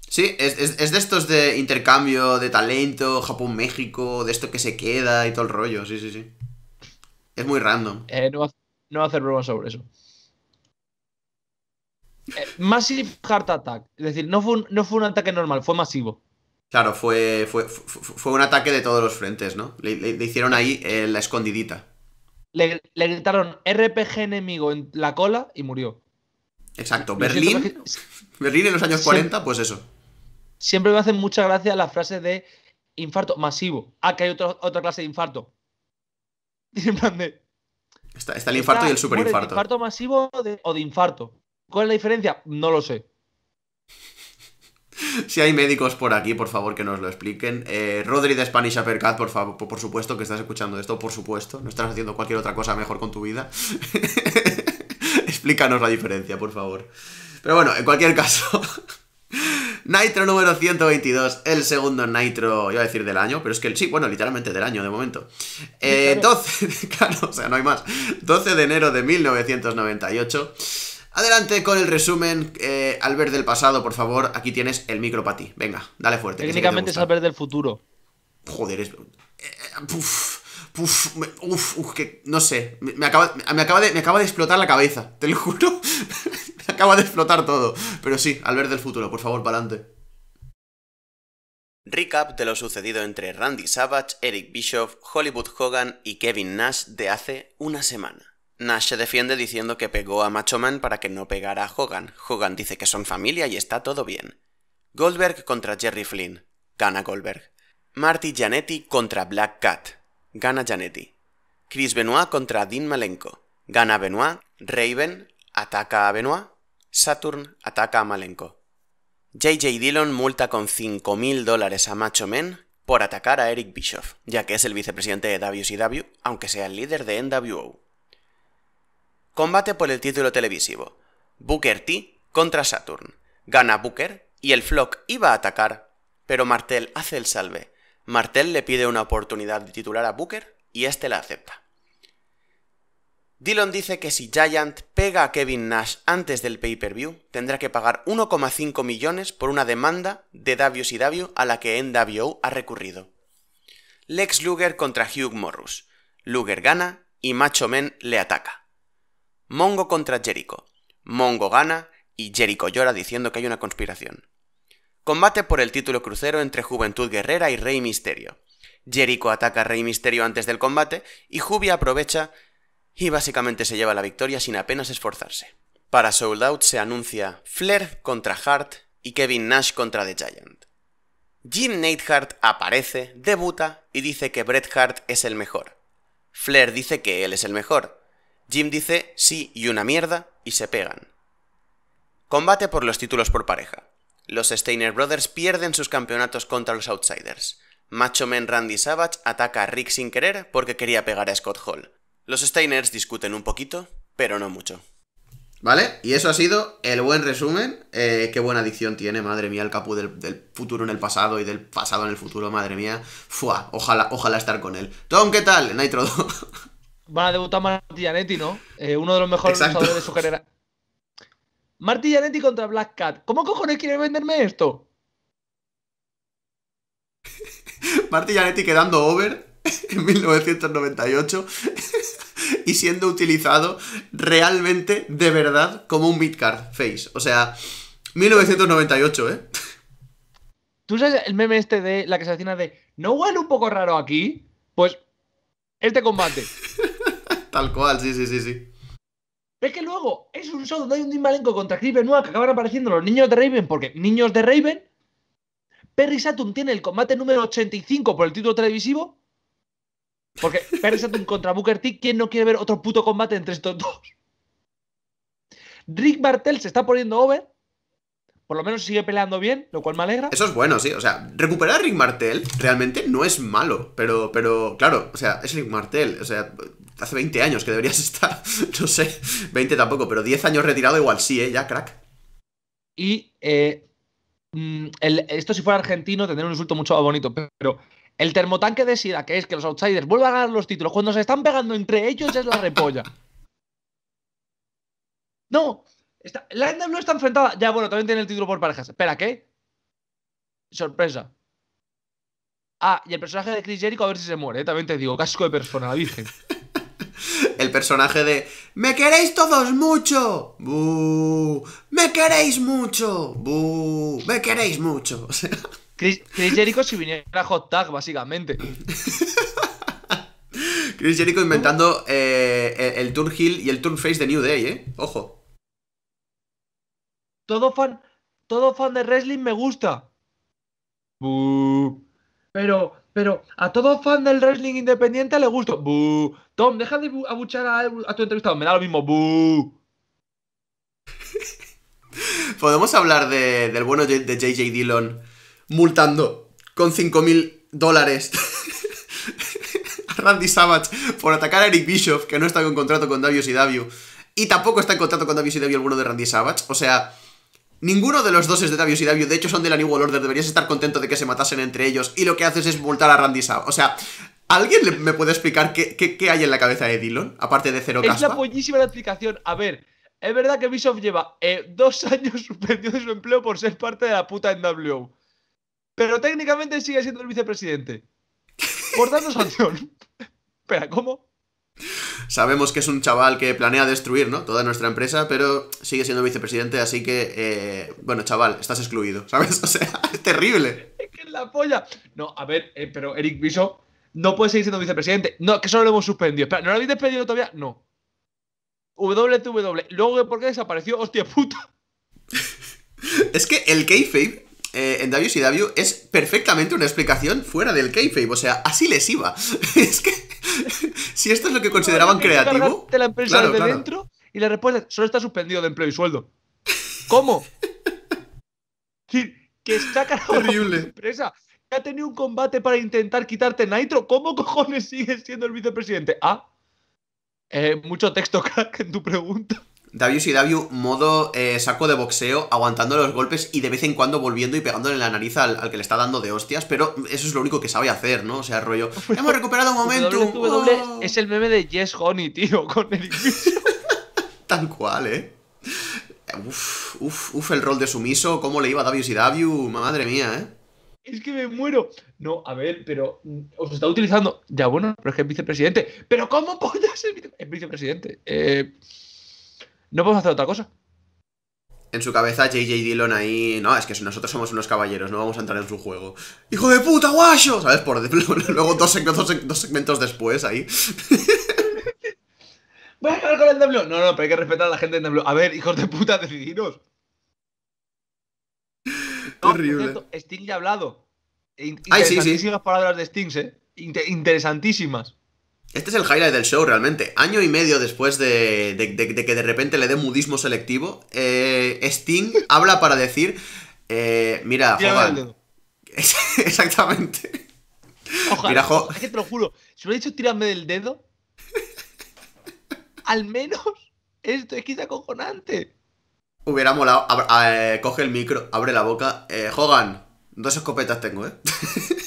Sí, es, de estos de intercambio de talento, Japón-México, de esto que se queda y todo el rollo, sí, sí, sí. Es muy random. Eh, no, a hacer bromas sobre eso. Eh, massive Heart Attack. Es decir, no no fue un ataque normal, fue masivo. Claro, fue, fue, un ataque de todos los frentes, ¿no? Le, hicieron ahí eh, la escondidita. Le, gritaron RPG enemigo en la cola y murió. Exacto, Berlín. Berlín en los años 40, pues eso. Siempre me hacen mucha gracia la frase de infarto masivo. Ah, que hay otra clase de infarto. Está, el infarto y el superinfarto. infarto masivo o de infarto? ¿Cuál es la diferencia? No lo sé. si hay médicos por aquí, por favor que nos lo expliquen. Eh, Rodri de Spanish Uppercut, por favor, por supuesto que estás escuchando esto, por supuesto. No estás haciendo cualquier otra cosa mejor con tu vida. Explícanos la diferencia, por favor. Pero bueno, en cualquier caso. Nitro número 122, el segundo Nitro, iba a decir del año, pero es que el sí, bueno, literalmente del año de momento. 12, eh, claro, o sea, no hay más. 12 de enero de 1998. Adelante con el resumen, eh, Albert del pasado, por favor. Aquí tienes el micro para ti. Venga, dale fuerte. Técnicamente es Albert del futuro. Joder, es... Eh, eh, uf, uf, uf, uf, que no sé. Me acaba, me, acaba de, me acaba de explotar la cabeza, te lo juro. me acaba de explotar todo. Pero sí, Albert del futuro, por favor, para adelante. Recap de lo sucedido entre Randy Savage, Eric Bischoff, Hollywood Hogan y Kevin Nash de hace una semana. Nash se defiende diciendo que pegó a Macho Man para que no pegara a Hogan. Hogan dice que son familia y está todo bien. Goldberg contra Jerry Flynn. Gana Goldberg. Marty Janetti contra Black Cat. Gana Janetti. Chris Benoit contra Dean Malenko. Gana Benoit. Raven ataca a Benoit. Saturn ataca a Malenko. JJ Dillon multa con 5.000 dólares a Macho Man por atacar a Eric Bischoff, ya que es el vicepresidente de WCW, aunque sea el líder de NWO combate por el título televisivo. Booker T contra Saturn. Gana Booker y el Flock iba a atacar, pero Martel hace el salve. Martel le pide una oportunidad de titular a Booker y este la acepta. Dillon dice que si Giant pega a Kevin Nash antes del pay-per-view, tendrá que pagar 1,5 millones por una demanda de Davio a la que NWO ha recurrido. Lex Luger contra Hugh Morrus. Luger gana y Macho Men le ataca. Mongo contra Jericho. Mongo gana y Jericho llora diciendo que hay una conspiración. Combate por el título crucero entre Juventud Guerrera y Rey Misterio. Jericho ataca a Rey Misterio antes del combate y Jubia aprovecha y básicamente se lleva la victoria sin apenas esforzarse. Para Sold Out se anuncia Flair contra Hart y Kevin Nash contra The Giant. Jim Neidhart aparece, debuta y dice que Bret Hart es el mejor. Flair dice que él es el mejor. Jim dice sí y una mierda y se pegan. Combate por los títulos por pareja. Los Steiner Brothers pierden sus campeonatos contra los Outsiders. Macho Man Randy Savage ataca a Rick sin querer porque quería pegar a Scott Hall. Los Steiners discuten un poquito, pero no mucho. ¿Vale? Y eso ha sido el buen resumen. Eh, qué buena adicción tiene, madre mía, el capu del, futuro en el pasado y del pasado en el futuro, madre mía. Fua, ojalá, ojalá estar con él. Tom, ¿qué tal? Nitro Van a debutar Martillanetti, ¿no? Eh, uno de los mejores jugadores de su generación. Martillanetti contra Black Cat. ¿Cómo cojones quiere venderme esto? Martillanetti quedando over en 1998 y siendo utilizado realmente, de verdad, como un midcard face. O sea, 1998, ¿eh? ¿Tú sabes el meme este de la que se de ¿no huele un poco raro aquí? Pues este combate. Tal cual, sí, sí, sí, sí. Es que luego es un show donde hay un Dean contra Chris Benoit que acaban apareciendo los niños de Raven, porque niños de Raven. Perry Saturn tiene el combate número 85 por el título televisivo. Porque Perry Saturn contra Booker T, ¿quién no quiere ver otro puto combate entre estos dos? Rick Martel se está poniendo over por lo menos sigue peleando bien, lo cual me alegra. Eso es bueno, sí. O sea, recuperar a Rick Martel realmente no es malo, pero, pero claro, o sea, es Rick Martel. O sea, hace 20 años que deberías estar, no sé, 20 tampoco, pero 10 años retirado igual sí, ¿eh? Ya, crack. Y eh, mm, esto si fuera argentino tendría un insulto mucho más bonito, pero el termotanque de SIDA, que es que los outsiders vuelvan a ganar los títulos cuando se están pegando entre ellos, es la repolla. No, ¿La Endem no está enfrentada. Ya, bueno, también tiene el título por parejas. Espera, ¿qué? Sorpresa. Ah, y el personaje de Chris Jericho a ver si se muere, ¿eh? también te digo, casco de persona, la virgen. el personaje de Me queréis todos mucho. ¡Bú! Me queréis mucho. ¡Bú! Me queréis mucho. Chris, Jericho si viniera a hot tag, básicamente. Chris Jericho inventando eh, el, el turn heel y el turn face de New Day, ¿eh? Ojo. Todo fan, todo fan de wrestling me gusta. Buh. Pero, pero a todo fan del wrestling independiente le gusta. Buh. Tom, deja de abuchar a, tu entrevistado. Me da lo mismo. Podemos hablar del bueno de JJ Dillon multando con 5.000 dólares a Randy Savage por atacar a Eric Bischoff, que no está en contrato con WCW. y Davio. Y tampoco está en contrato con WCW Davio el bueno de Randy Savage. O sea, Ninguno de los dos es de WCW, y de hecho son de la New World Order, deberías estar contento de que se matasen entre ellos y lo que haces es multar a Randy Sao. O sea, ¿alguien me puede explicar qué, hay en la cabeza de Dillon? Aparte de cero caspa. Es una buenísima la explicación. A ver, es verdad que Bishop lleva eh, dos años suspendido de su empleo por ser parte de la puta NWO. Pero técnicamente sigue siendo el vicepresidente. Por tanto, sanción. Espera, ¿cómo? sabemos que es un chaval que planea destruir, ¿no? Toda nuestra empresa, pero sigue siendo vicepresidente, así que, eh, bueno, chaval, estás excluido, ¿sabes? O sea, es terrible. Es que es la polla. No, a ver, eh, pero Eric Biso no puede seguir siendo vicepresidente. No, que solo lo hemos suspendido. Espera, ¿no lo habéis despedido todavía? No. WTW. Luego, ¿por qué desapareció? ¡Hostia puta! es que el kayfabe eh, en WCW es perfectamente una explicación fuera del kayfabe. O sea, así les iba. es que si esto es lo que consideraban creativo. la empresa de dentro y la respuesta solo está suspendido de empleo y sueldo. ¿Cómo? que está cara la empresa que ha tenido un combate para intentar quitarte Nitro. ¿Cómo cojones sigues siendo el vicepresidente? Ah, eh, mucho texto, crack, en tu pregunta. WCW modo eh, saco de boxeo, aguantando los golpes y de vez en cuando volviendo y pegándole en la nariz al, que le está dando de hostias, pero eso es lo único que sabe hacer, ¿no? O sea, rollo. Hemos recuperado un momento. Oh. Es el meme de Yes Honey, tío, con el Tal cual, ¿eh? Uf, uf, uf, el rol de sumiso, cómo le iba a WCW, madre mía, ¿eh? Es que me muero. No, a ver, pero mm, os está utilizando. Ya bueno, pero es que es vicepresidente. Pero ¿cómo podías ser vicepresidente? Eh. No podemos hacer otra cosa. En su cabeza, JJ Dillon ahí. No, es que nosotros somos unos caballeros, no vamos a entrar en su juego. ¡Hijo de puta, guacho! ¿Sabes? Por luego dos, segmentos, después ahí. Voy a acabar con el W. No, no, pero hay que respetar a la gente del W. A ver, hijos de puta, decidiros. Horrible. Terrible. Sting ya ha hablado. Ay, sí, sí. palabras de Sting, ¿eh? interesantísimas. Este es el highlight del show realmente. Año y medio después de, que de repente le dé mudismo selectivo, eh, Sting habla para decir, eh, mira, Jogan. Exactamente. Ojalá, mira, jo... es que te lo juro, si hubiera dicho tirame del dedo, al menos esto es quizá es acojonante. Hubiera molado. Eh, coge el micro, abre la boca. Eh, Hogan, dos escopetas tengo, ¿eh?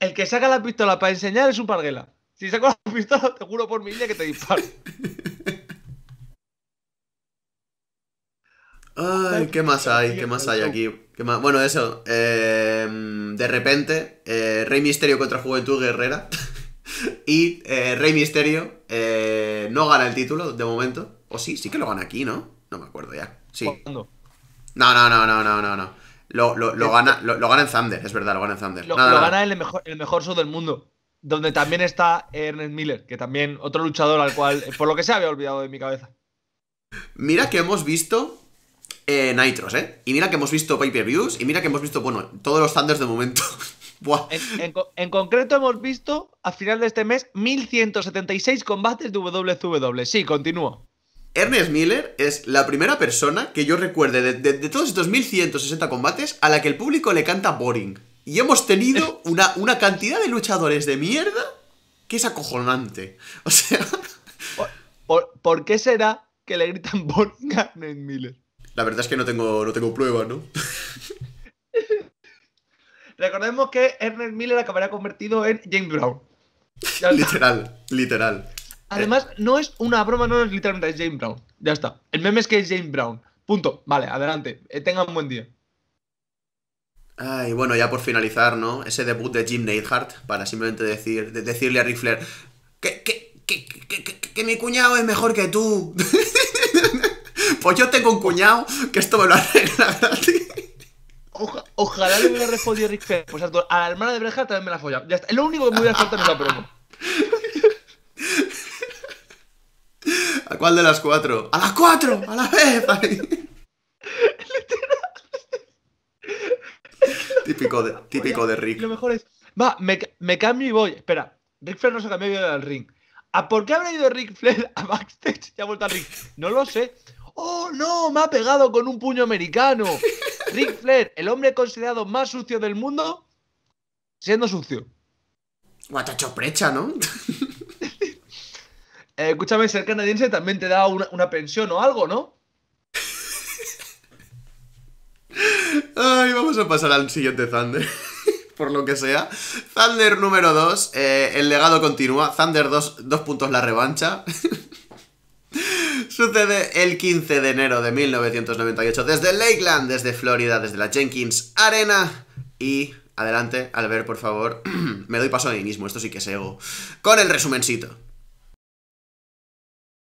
El que saca la pistola para enseñar es un parguela. Si saco la pistola, te juro por mi vida que te disparo. Ay, ¿qué más hay? ¿Qué más hay aquí? Bueno, eso. Em, de repente, eh, Rey Misterio contra Juventud Guerrera. y eh, Rey Misterio eh, no gana el título de momento. O sí, sí que lo gana aquí, ¿no? No me acuerdo ya. Sí. No, no, no, no, no, no, no. Eh, eh. Lo, gana, lo, en Thunder, es verdad, lo gana en Thunder. Lo, gana el mejor, el mejor show del mundo, donde también está Ernest Miller, que también otro luchador al cual, eh, por lo que se había olvidado de mi cabeza. Mira que hemos visto Nitros, ¿eh? Y mira que hemos visto pay-per-views, y mira que hemos visto, bueno, todos los Thunders de momento. Buah. En, concreto hemos visto a final de este mes 1176 combates de e. Sí, continúo. Ernest Miller es la primera persona que yo recuerde de, todos estos 1160 combates a la que el público le canta boring. Y hemos tenido una, cantidad de luchadores de mierda que es acojonante. O sea. ¿Por, por, qué será que le gritan boring a Ernest Miller? La verdad es que no tengo, prueba, ¿no? Recordemos que Ernest Miller acabará convertido en James Brown. literal, literal. Además, no es una broma, no es literalmente, James Brown. Ya está. El meme es que es James Brown. Punto. Vale, adelante. Eh, tengan un buen día. Ay, bueno, ya por finalizar, ¿no? Ese debut de Jim Neidhart para simplemente decir, decirle a Ric Flair que, que, que, que, mi cuñado es mejor que tú. pues yo tengo un cuñado que esto me lo arregla gratis. ojalá le hubiera respondido Ric Flair. Pues a, la hermana de breja también me la folla. Ya está. lo único que me hubiera faltado es la promo. ¿A cuál de las cuatro? ¡A las cuatro! ¡A la vez! típico de, típico de Rick. Lo mejor es. Va, me, cambio y voy. Espera, Rick Flair no se ha cambió al ring. ¿A por qué habrá ido Rick Flair a backstage y ha vuelto al ring? No lo sé. ¡Oh, no! Me ha pegado con un puño americano. Rick Flair, el hombre considerado más sucio del mundo, siendo sucio. Guatacho precha, ¿no? Eh, escúchame, ser canadiense también te da una, pensión o algo, ¿no? Ay, vamos a pasar al siguiente Thunder. Por lo que sea. Thunder número 2. Eh, el legado continúa. Thunder 2, 2 puntos la revancha. Sucede el 15 de enero de 1998 desde Lakeland, desde Florida, desde la Jenkins Arena. Y adelante, Albert, por favor. Me doy paso a mí mismo, esto sí que es ego. Con el resumencito.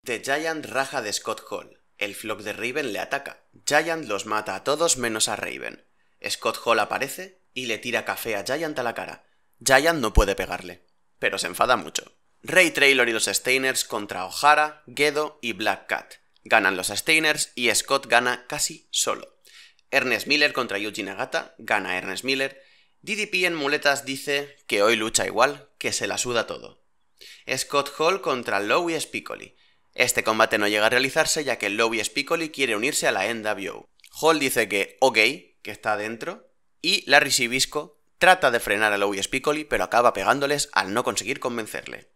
The Giant raja de Scott Hall. El flock de Raven le ataca. Giant los mata a todos menos a Raven. Scott Hall aparece y le tira café a Giant a la cara. Giant no puede pegarle, pero se enfada mucho. Ray Traylor y los Steiners contra O'Hara, Gedo y Black Cat. Ganan los Steiners y Scott gana casi solo. Ernest Miller contra Yuji Nagata, gana Ernest Miller. DDP en muletas dice que hoy lucha igual, que se la suda todo. Scott Hall contra Lowe y Spicoli. Este combate no llega a realizarse ya que Lowey Spicoli quiere unirse a la NWO. Hall dice que ok, que está dentro, y Larry Sibisco trata de frenar a Lowey y pero acaba pegándoles al no conseguir convencerle.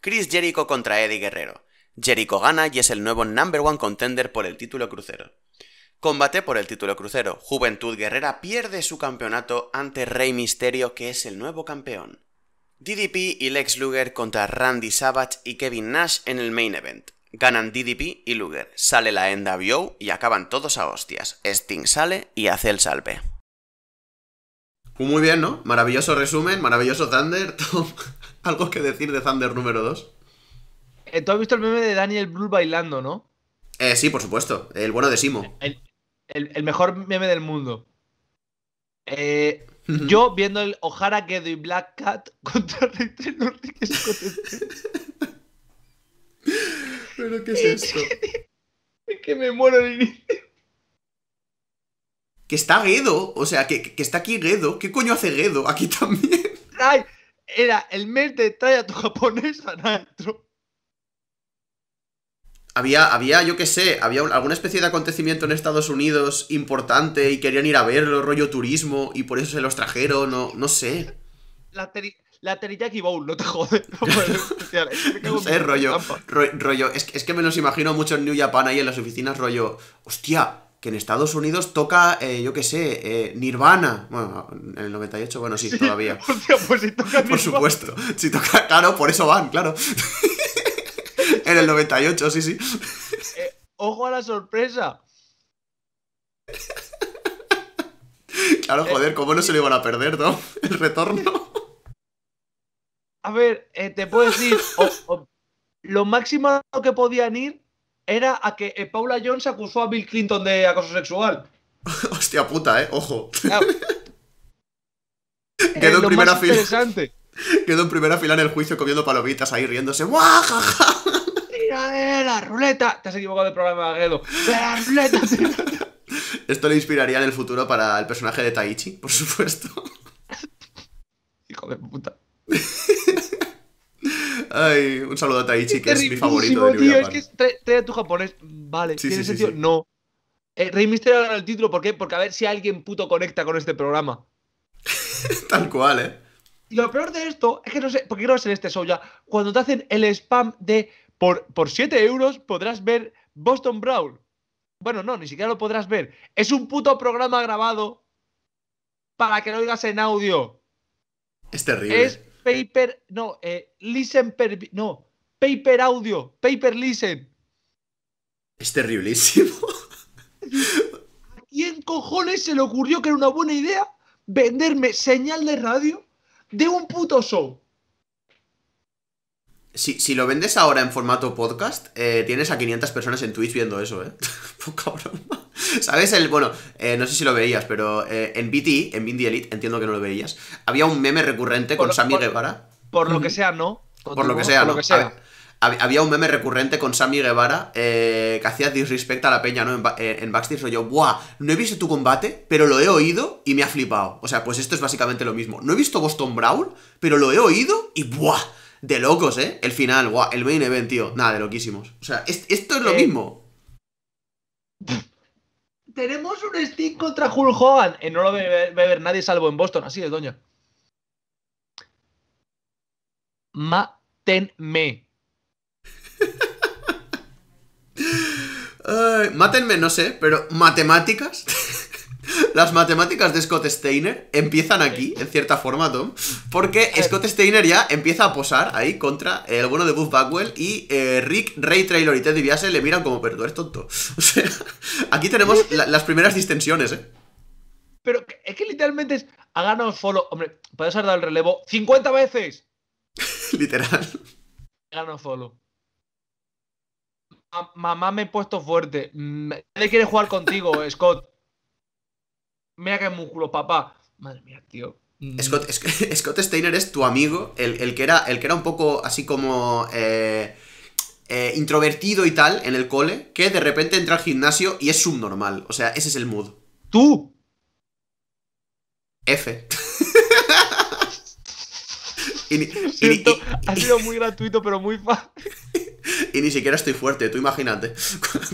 Chris Jericho contra Eddie Guerrero. Jericho gana y es el nuevo number one contender por el título crucero. Combate por el título crucero. Juventud Guerrera pierde su campeonato ante Rey Misterio, que es el nuevo campeón. DDP y Lex Luger contra Randy Savage y Kevin Nash en el main event. Ganan DDP y Luger, sale la NWO y acaban todos a hostias. Sting sale y hace el salve. Pues muy bien, ¿no? Maravilloso resumen, maravilloso Thunder. ¿algo que decir de Thunder número 2? Eh, Tú has visto el meme de Daniel Blue bailando, ¿no? Eh, sí, por supuesto. El bueno de Simo. el mejor meme del mundo. Eh, yo viendo el O'Hara Gedo y Black Cat contra Rey Scott. ¿Pero qué es esto? es que me muero el inicio. Que está Gedo, o sea, que, está aquí Gedo. ¿Qué coño hace Gedo aquí también? Ay, era el mes de trae a tu japonés había, había, yo qué sé, había alguna especie de acontecimiento en Estados Unidos importante y querían ir a verlo, rollo turismo, y por eso se los trajeron, no, no sé. La, la teriyaki bowl, no te jodes. No, no sé, rollo, rollo es, es, que me los imagino mucho en New Japan ahí en las oficinas, rollo, hostia, que en Estados Unidos toca, eh, yo qué sé, eh, Nirvana. Bueno, en el 98, bueno, sí, todavía. pues si toca Por supuesto, si toca, claro, por eso van, claro. En el 98, sí, sí. Eh, ojo a la sorpresa. Claro, eh, joder, ¿cómo no se lo iban a perder, no? El retorno. A ver, eh, te puedo decir, lo máximo que podían ir era a que Paula Jones acusó a Bill Clinton de acoso sexual. Hostia puta, eh, ojo. Quedó en primera fila. Quedó en primera fila en el juicio comiendo palomitas ahí riéndose. Jajaja de la ruleta! Te has equivocado del programa, Gedo. ¡De la ruleta! Esto le inspiraría en el futuro para el personaje de Taichi, por supuesto. Hijo de puta. Ay, un saludo a Taichi, que es mi favorito de Es que trae, tu japonés. Vale, ¿tiene sentido? no. Eh, el título, ¿por qué? Porque a ver si alguien puto conecta con este programa. Tal cual, ¿eh? Y lo peor de esto es que no sé, porque creo que es en este show ya, cuando te hacen el spam de por, por 7 euros podrás ver Boston Brawl. Bueno, no, ni siquiera lo podrás ver. Es un puto programa grabado para que lo oigas en audio. Es terrible. Es paper, no, eh, listen no, paper audio, paper listen. Es terriblísimo. ¿A quién cojones se le ocurrió que era una buena idea venderme señal de radio de un puto show si, lo vendes ahora en formato podcast, eh, tienes a 500 personas en Twitch viendo eso, ¿eh? Poca broma. ¿Sabes? El, bueno, eh, no sé si lo veías, pero eh, en BT, en Bindi Elite, entiendo que no lo veías, había un meme recurrente con Sammy Guevara. Por lo que sea, ¿no? por lo que sea, no. Había, un meme recurrente con Sammy Guevara que hacía disrespecto a la peña, ¿no? En, en Backstage, yo, ¡buah! No he visto tu combate, pero lo he oído y me ha flipado. O sea, pues esto es básicamente lo mismo. No he visto Boston Brown, pero lo he oído y ¡buah! de locos, ¿eh? El final, guau, el main event, tío. Nada, de loquísimos. O sea, esto es lo eh. mismo. Tenemos un Sting contra Hulk Hogan. no lo va a ver nadie salvo en Boston, así es, doña. Mátenme. Matenme, mátenme, no sé, pero matemáticas. Las matemáticas de Scott Steiner empiezan aquí, en cierta forma, Tom, porque Scott Steiner ya empieza a posar ahí contra eh, el bueno de Buff Bagwell y eh, Rick, Ray Trailer y Teddy Biase le miran como, pero tú tonto. O sea, aquí tenemos las primeras distensiones, ¿eh? Pero es que literalmente es, ha ganado follow, hombre, puedes haber dado el relevo 50 veces. Literal. el solo Mamá me he puesto fuerte. Mm, Nadie quiere jugar contigo, Scott mira qué músculo, papá. Madre mía, tío. Mm. Scott, Steiner es tu amigo, el, que era, el que era un poco así como eh, eh, introvertido y tal en el cole, que de repente entra al gimnasio y es subnormal. O sea, ese es el mood. ¡Tú! F. ha sido muy gratuito, pero muy fácil. y ni siquiera estoy fuerte, tú imagínate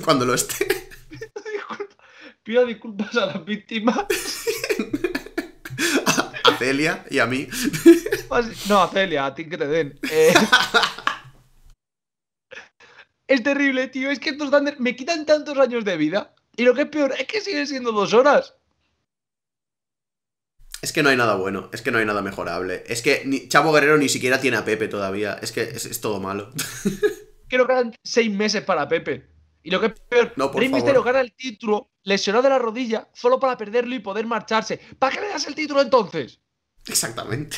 cuando lo esté pida disculpas a las víctimas. a Celia y a mí. No, a Celia, a ti que te den. Eh. es terrible, tío. Es que estos me quitan tantos años de vida. Y lo que es peor es que siguen siendo dos horas. Es que no hay nada bueno, es que no hay nada mejorable. Es que Chavo Guerrero ni siquiera tiene a Pepe todavía. Es que es, es todo malo. Creo que eran seis meses para Pepe. Y lo que es peor, no, gana el título lesionado de la rodilla solo para perderlo y poder marcharse. ¿Para qué le das el título entonces? Exactamente.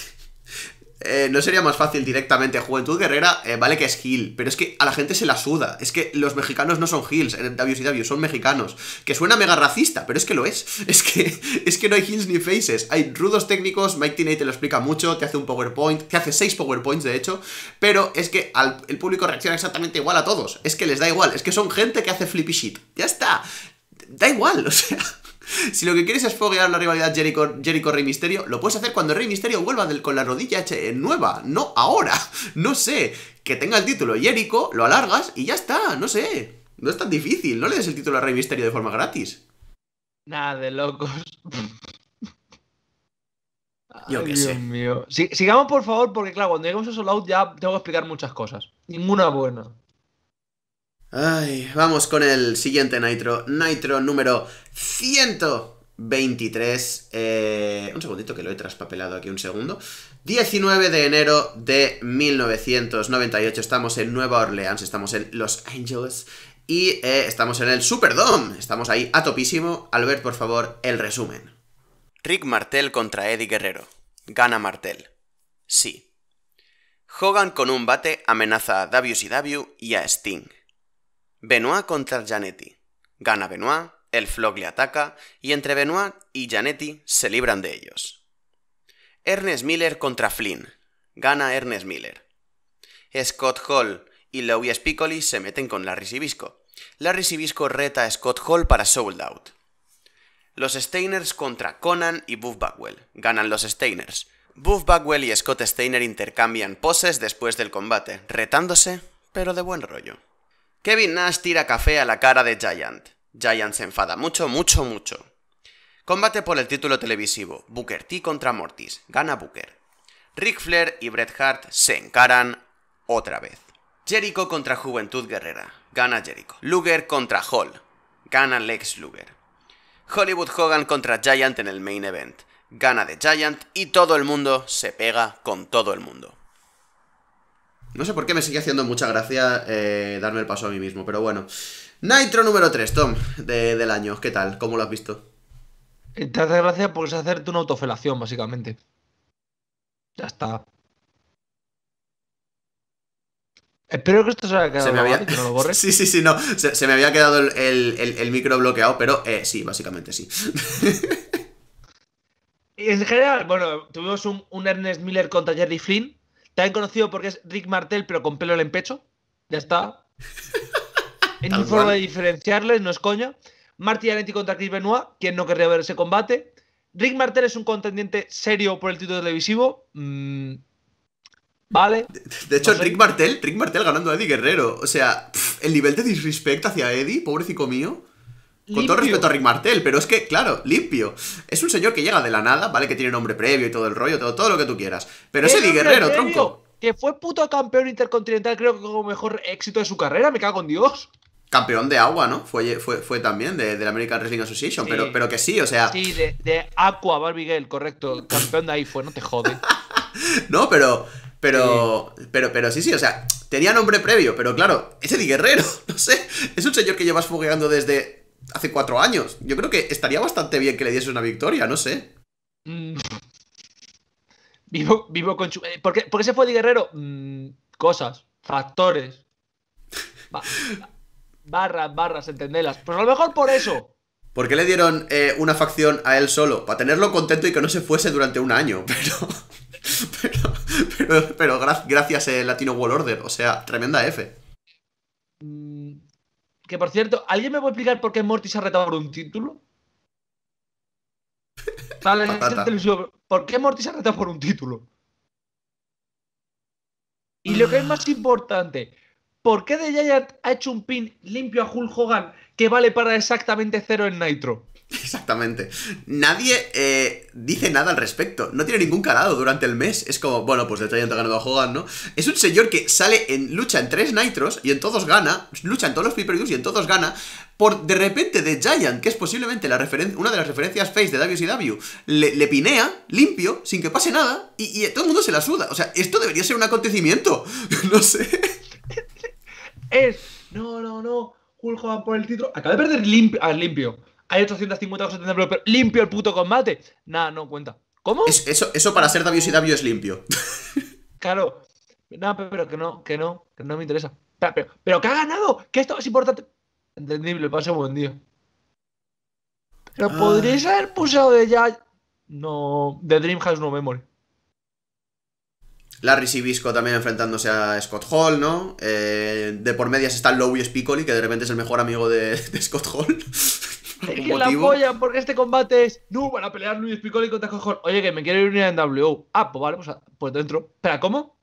Eh, ¿No sería más fácil directamente Juventud Guerrera? Eh, vale que es hill pero es que a la gente se la suda. Es que los mexicanos no son Hills en WCW, son mexicanos. Que suena mega racista, pero es que lo es. Es que, es que no hay Hills ni Faces. Hay rudos técnicos, Mike Tinay te lo explica mucho, te hace un PowerPoint, te hace seis PowerPoints de hecho, pero es que al, el público reacciona exactamente igual a todos. Es que les da igual, es que son gente que hace flippy shit. Ya está. Da igual, o sea... Si lo que quieres es foguear la rivalidad Jericho, Rey Misterio, lo puedes hacer cuando Rey Misterio vuelva del, con la rodilla nueva, no ahora. No sé, que tenga el título Jericho, lo alargas y ya está, no sé. No es tan difícil, no le des el título a Rey Misterio de forma gratis. Nada de locos. Dios mío. sigamos, por favor, porque claro, cuando lleguemos a Solout ya tengo que explicar muchas cosas. Ninguna buena vamos con el siguiente Nitro. Nitro número 123. Eh, un segundito que lo he traspapelado aquí un segundo. 19 de enero de 1998. Estamos en Nueva Orleans, estamos en Los Angeles Y eh, estamos en el Superdome. Estamos ahí a topísimo. Albert, por favor, el resumen. Rick Martel contra Eddie Guerrero. Gana Martel. Sí. Hogan con un bate amenaza a WCW y a Sting. Benoit contra Janetti. Gana Benoit, el Flock le ataca y entre Benoit y Janetti se libran de ellos. Ernest Miller contra Flynn. Gana Ernest Miller. Scott Hall y Louis Piccoli se meten con Larry Sibisco. Larry Sibisco reta a Scott Hall para Sold Out. Los Steiners contra Conan y Buff Bagwell. Ganan los Steiners. Buff Bagwell y Scott Steiner intercambian poses después del combate, retándose, pero de buen rollo. Kevin Nash tira café a la cara de Giant. Giant se enfada mucho, mucho, mucho. Combate por el título televisivo. Booker T contra Mortis. Gana Booker. Rick Flair y Bret Hart se encaran otra vez. Jericho contra Juventud Guerrera. Gana Jericho. Luger contra Hall. Gana Lex Luger. Hollywood Hogan contra Giant en el main event. Gana de Giant y todo el mundo se pega con todo el mundo. No sé por qué me sigue haciendo mucha gracia eh, darme el paso a mí mismo, pero bueno. Nitro número 3, Tom, del año. ¿Qué tal? ¿Cómo lo has visto? Eh, te hace gracia porque es hacerte una autofelación, básicamente. Ya está. Espero que esto se haya quedado se me sí, sí, sí, no. Se, me había quedado el, micro bloqueado, pero eh, sí, básicamente sí. en general, bueno, tuvimos un, un Ernest Miller contra Jerry Flynn han conocido porque es Rick Martel, pero con pelo en el pecho. Ya está. En mi forma de diferenciarles, no es coña. Marty Yanetti contra Chris Benoit, quien no querría ver ese combate. Rick Martel es un contendiente serio por el título televisivo. Mm, vale. De, hecho, Rick Martel, Rick Martel ganando a Eddie Guerrero. O sea, el nivel de disrespecto hacia Eddie, pobrecito mío. Con todo respeto a Rick Martel, pero es que, claro, limpio. Es un señor que llega de la nada, ¿vale? Que tiene nombre previo y todo el rollo, todo, todo lo que tú quieras. Pero ese Eddie Guerrero, tronco. Que fue puto campeón intercontinental, creo que como mejor éxito de su carrera, me cago en Dios. Campeón de agua, ¿no? Fue, fue, también de, la American Wrestling Association, pero, pero que sí, o sea. Sí, de, de Aqua, Barbie correcto. Campeón de ahí fue, no te jode. no, pero. Pero, pero, pero sí, sí, o sea, tenía nombre previo, pero claro, ese Eddie Guerrero, no sé, es un señor que llevas fogueando desde hace cuatro años. Yo creo que estaría bastante bien que le diese una victoria, no sé. Mm. Vivo, vivo con... Eh, ¿Por qué, se fue de Guerrero? Mm, cosas, factores. barras, barras, entendelas. Pues a lo mejor por eso. ¿Por qué le dieron eh, una facción a él solo? Para tenerlo contento y que no se fuese durante un año, pero... pero, pero, gracias eh, Latino World Order, o sea, tremenda F. Que por cierto, ¿alguien me puede explicar por qué Mortis ha retado por un título? ¿Por qué Mortis ha retado por un título? Y lo que es más importante, ¿por qué The ha hecho un pin limpio a Hulk Hogan que vale para exactamente cero en Nitro? Exactamente. Nadie eh, dice nada al respecto. No tiene ningún calado durante el mes. Es como, bueno, pues de Giant ha ganado a Hogan, ¿no? Es un señor que sale en lucha en tres Nitros y en todos gana. Lucha en todos los pay y en todos gana. Por de repente de Giant, que es posiblemente la una de las referencias face de WCW, le, le pinea limpio, sin que pase nada, y, todo el mundo se la suda. O sea, esto debería ser un acontecimiento. no sé. Es. No, no, no. Hulk Hogan por el título. Acaba de perder ah, limpio. limpio hay 850 cosas de pero limpio el puto combate. Nada, no cuenta. ¿Cómo? eso, eso para ser Davios y Davios es limpio. claro. No, pero que no, que no, que no me interesa. Pero, pero, que ha ganado, que esto es importante. Entendible, pase buen día. Pero ah. podríais haber pulsado de ya. No, de Dreamhouse no memory. Larry Sibisco también enfrentándose a Scott Hall, ¿no? Eh, de por medias está Lowey Spicoli, que de repente es el mejor amigo de, de Scott Hall. Es que la polla, porque este combate es. No, van a pelear Luis Piccoli contra Hall! Oye, que me quiero ir a W. Ah, pues vale, pues, ah, pues dentro. ¿Pero cómo?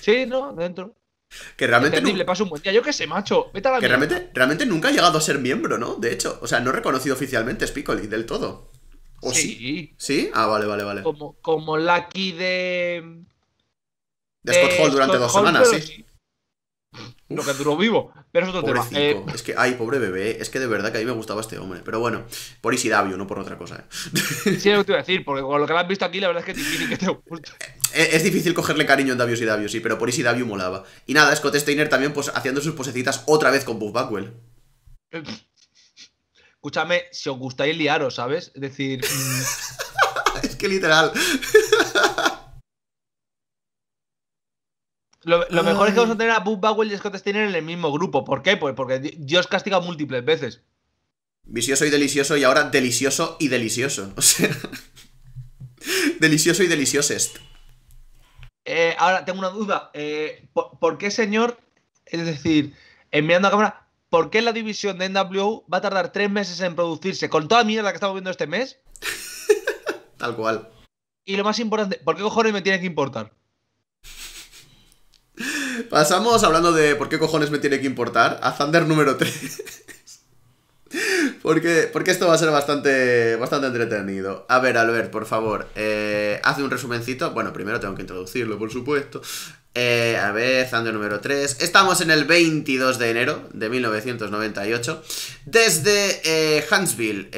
Sí, no, dentro. Que realmente. Le paso un buen día. Yo qué sé, macho. Vete a la que realmente, realmente nunca ha llegado a ser miembro, ¿no? De hecho, o sea, no reconocido oficialmente es del todo. ¿O sí? sí? ¿Sí? Ah, vale, vale, vale. Como, como Lucky de. De Scott Hall durante dos semanas, sí. Lo que duró vivo. Pero es otro tema. Eh, es que, ay, pobre bebé. Es que de verdad que a mí me gustaba este hombre. Pero bueno, por Isidavio, no por otra cosa. Eh. Sí, es lo que te iba a decir, porque con lo que lo has visto aquí, la verdad es que es difícil que te eh, Es, difícil cogerle cariño a Davius y Davios, sí, pero por Isidavio molaba. Y nada, Scott Steiner también pues, haciendo sus posecitas otra vez con Buff Backwell. Escúchame, si os gustáis liaros, ¿sabes? Es decir. Mm. es que literal. Lo, mejor es que vamos a tener a Bob Bowell y Scott Steiner en el mismo grupo. ¿Por qué? Pues porque Dios castiga múltiples veces. Vicioso y delicioso y ahora delicioso y delicioso. O sea, delicioso y deliciosest. Eh, ahora tengo una duda. Eh, ¿por, qué, señor? Es decir, enviando a cámara, ¿por qué la división de NWO va a tardar tres meses en producirse con toda mierda que estamos viendo este mes? Tal cual. Y lo más importante, ¿por qué cojones me tiene que importar? Pasamos hablando de por qué cojones me tiene que importar a Thunder número 3. porque, porque esto va a ser bastante, bastante entretenido. A ver, Albert, por favor, eh, hace un resumencito. Bueno, primero tengo que introducirlo, por supuesto. Eh, a ver, Thunder número 3. Estamos en el 22 de enero de 1998. Desde eh, Huntsville.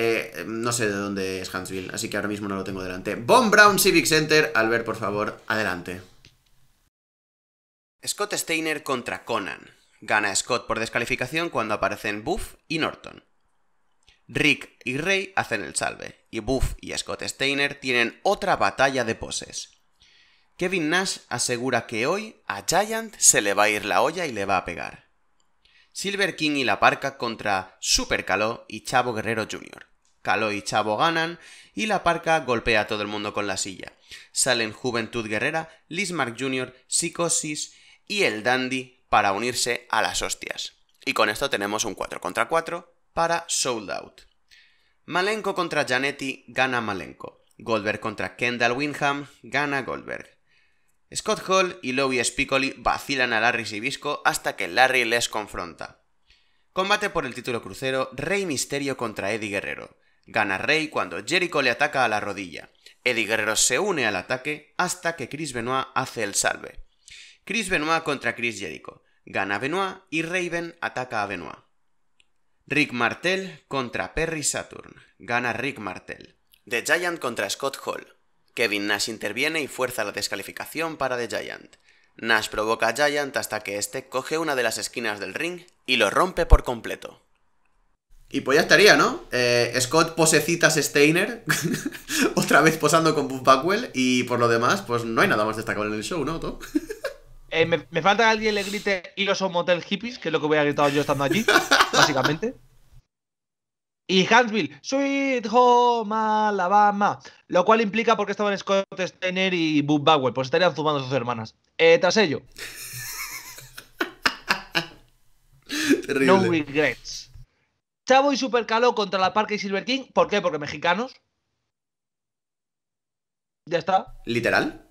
no sé de dónde es Huntsville, así que ahora mismo no lo tengo delante. Von Brown Civic Center. Albert, por favor, adelante. Scott Steiner contra Conan. Gana Scott por descalificación cuando aparecen Buff y Norton. Rick y Rey hacen el salve, y Buff y Scott Steiner tienen otra batalla de poses. Kevin Nash asegura que hoy a Giant se le va a ir la olla y le va a pegar. Silver King y La Parca contra Super Caló y Chavo Guerrero Jr. Caló y Chavo ganan y La Parca golpea a todo el mundo con la silla. Salen Juventud Guerrera, Lismark Jr., Psicosis y el Dandy para unirse a las hostias. Y con esto tenemos un 4 contra 4 para Sold Out. Malenko contra Janetti gana Malenko. Goldberg contra Kendall Winham gana Goldberg. Scott Hall y Louis Spicoli vacilan a Larry Sibisco hasta que Larry les confronta. Combate por el título crucero Rey Misterio contra Eddie Guerrero. Gana Rey cuando Jericho le ataca a la rodilla. Eddie Guerrero se une al ataque hasta que Chris Benoit hace el salve. Chris Benoit contra Chris Jericho. Gana Benoit y Raven ataca a Benoit. Rick Martel contra Perry Saturn. Gana Rick Martel. The Giant contra Scott Hall. Kevin Nash interviene y fuerza la descalificación para The Giant. Nash provoca a Giant hasta que este coge una de las esquinas del ring y lo rompe por completo. Y pues ya estaría, ¿no? Eh, Scott Scott posecitas Steiner, otra vez posando con Buff Backwell, y por lo demás, pues no hay nada más destacable en el show, ¿no, Eh, me, falta que alguien le grite y los Motel Hippies, que es lo que voy a gritar yo estando allí, básicamente. Y Huntsville, Sweet Home Alabama, lo cual implica porque estaban Scott Steiner y Bob Bagwell, pues estarían zumbando sus hermanas. Eh, tras ello, No regrets. Chavo y Supercalo contra la Parque y Silver King. ¿Por qué? Porque mexicanos. Ya está. ¿Literal?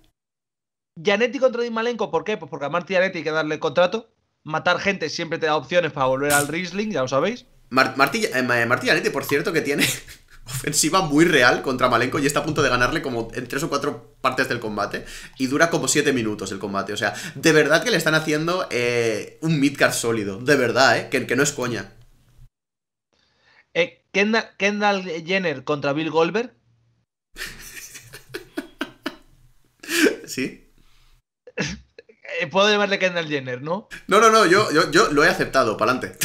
Janetti contra Di Malenko, ¿por qué? Pues porque a Marty Janetti hay que darle contrato. Matar gente siempre te da opciones para volver al Riesling, ya lo sabéis. Marty eh, eh, Martí, por cierto, que tiene ofensiva muy real contra Malenko y está a punto de ganarle como en tres o cuatro partes del combate y dura como siete minutos el combate. O sea, de verdad que le están haciendo eh, un midcard sólido, de verdad, ¿eh? Que, no es coña. Kendall, Jenner contra Bill Goldberg. sí. Eh, puedo llamarle Kendall Jenner, ¿no? No, no, no, yo, yo, lo he aceptado, para adelante.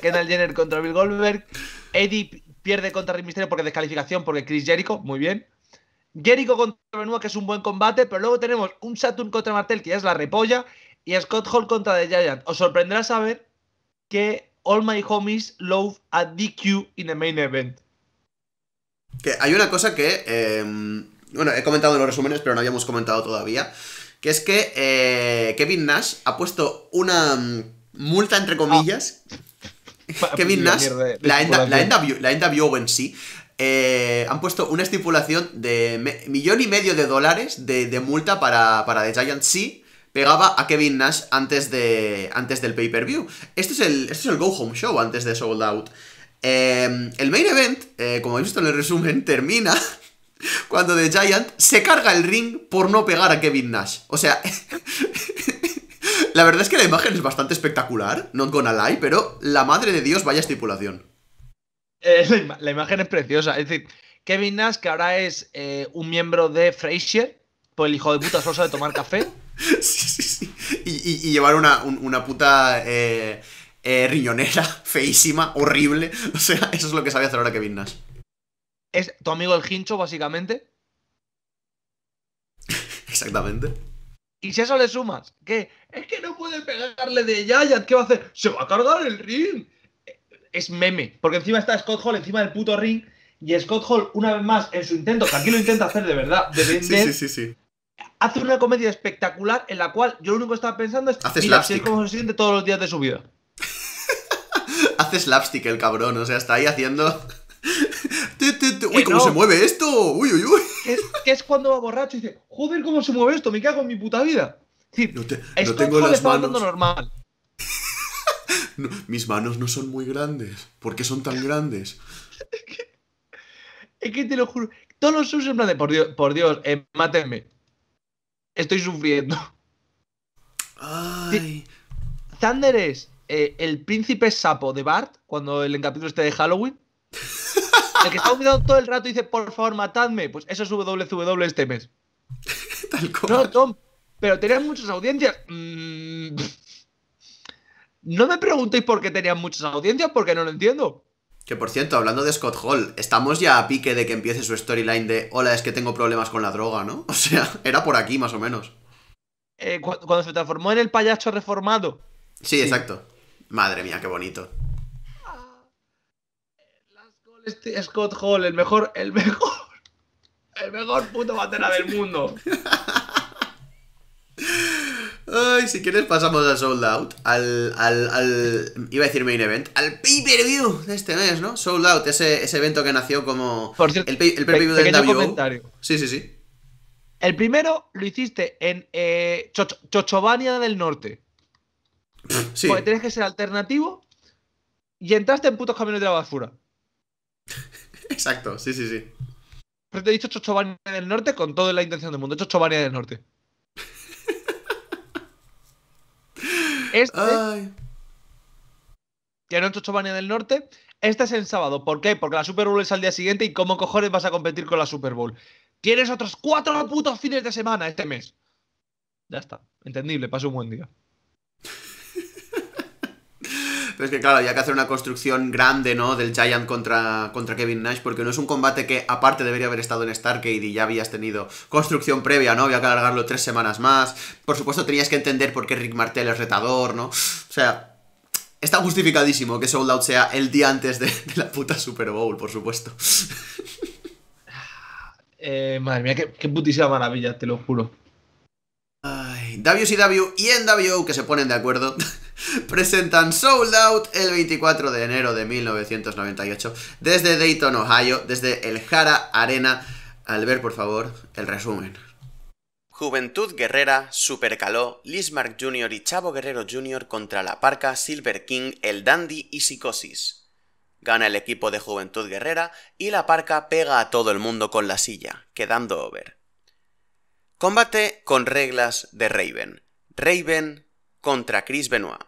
Kendall Jenner contra Bill Goldberg. Eddie pierde contra Rey Mysterio porque descalificación, porque Chris Jericho, muy bien. Jericho contra Benoit, que es un buen combate, pero luego tenemos un Saturn contra Martel, que es la repolla, y Scott Hall contra The Giant. Os sorprenderá saber que All My Homies Love a DQ in the main event. Que hay una cosa que, em, bueno, he comentado en los resúmenes, pero no habíamos comentado todavía que es que eh, Kevin Nash ha puesto una mm, multa, entre comillas. Ah. Kevin Nash, la, enda, la, en sí, eh, han puesto una estipulación de millón y medio de dólares de, multa para, para, The Giant si pegaba a Kevin Nash antes, de, antes del pay-per-view. Esto, es el, es el Go Home Show antes de Sold Out. Eh, el main event, como habéis visto en el resumen, termina cuando The Giant se carga el ring por no pegar a Kevin Nash. O sea, la verdad es que la imagen es bastante espectacular, not gonna lie, pero la madre de Dios, vaya estipulación. Eh, la, imagen es preciosa. Es decir, Kevin Nash, que ahora es eh, un miembro de Frasier, por el hijo de puta sosa de tomar café. sí, sí, sí. Y, llevar una, una puta eh, riñonera feísima, horrible. O sea, eso es lo que sabe hacer ahora Kevin Nash es tu amigo el hincho, básicamente. Exactamente. Y si eso le sumas, ¿Qué? es que no puede pegarle de Yaya! ¿qué va a hacer? Se va a cargar el ring. E, es meme, porque encima está Scott Hall encima del puto ring y Scott Hall, una vez más, en su intento, que aquí lo intenta hacer de verdad, de vender, sí, sí, sí, hace una comedia espectacular en la cual yo lo único que estaba pensando es, hace slapstick. es como se siente todos los días de su vida. hace slapstick el cabrón, o sea, está ahí haciendo Uy, ¿cómo se mueve esto? Uy, Que es, cuando va borracho y dice, joder, ¿cómo se mueve esto? Me cago en mi puta vida. no, tengo las manos. normal. mis manos no son muy grandes. ¿Por qué son tan grandes? es, que, te lo juro. Todos los subs en plan de, por Dios, por eh, Estoy sufriendo. Ay. Thunder es eh, el príncipe sapo de Bart, cuando el capítulo este de Halloween. El que está humillado todo el rato dice, por favor, matadme. Pues eso es ww e este mes. Tal cual. No, Tom, pero tenían muchas audiencias. Mm. no me preguntéis por qué tenían muchas audiencias, porque no lo entiendo. Que por cierto, hablando de Scott Hall, estamos ya a pique de que empiece su storyline de hola, es que tengo problemas con la droga, ¿no? O sea, era por aquí más o menos. Eh, cuando se transformó en el payaso reformado. sí, exacto. Madre mía, qué bonito. Este Scott Hall, el mejor, el mejor, el mejor puto batera del mundo. Ay, si quieres pasamos al sold out, al, al, iba a decir main event, al pay-per-view de este mes, ¿no? Sold out, ese, ese evento que nació como el, pay-per-view del Sí, sí, sí. El primero lo hiciste en eh, Chochovania del Norte. Sí. Porque tienes que ser alternativo y entraste en putos caminos de la basura. Exacto, sí, sí, sí. Pero pues te he dicho Chochovania del Norte con toda la intención del mundo. Chochovania del Norte. este. Ay. Que no Chochovania del Norte. Este es el sábado. ¿Por qué? Porque la Super Bowl es al día siguiente y cómo cojones vas a competir con la Super Bowl. Tienes otros cuatro putos fines de semana este mes. Ya está. Entendible. Pasa un buen día. Pero es que claro, había que hacer una construcción grande, ¿no? Del Giant contra, contra Kevin Nash, porque no es un combate que aparte debería haber estado en Starcade y ya habías tenido construcción previa, ¿no? Había que alargarlo tres semanas más. Por supuesto tenías que entender por qué Rick Martel es retador, ¿no? O sea, está justificadísimo que Sold Out sea el día antes de, la puta Super Bowl, por supuesto. Eh, madre mía, qué, qué putísima maravilla, te lo juro. Ay, WCW y NWO que se ponen de acuerdo presentan Sold Out el 24 de enero de 1998 desde Dayton, Ohio, desde el Jara Arena. Al ver, por favor, el resumen. Juventud Guerrera, Supercaló, Lismark Jr. y Chavo Guerrero Jr. contra La Parca, Silver King, El Dandy y Psicosis. Gana el equipo de Juventud Guerrera y La Parca pega a todo el mundo con la silla, quedando over. Combate con reglas de Raven. Raven contra Chris Benoit.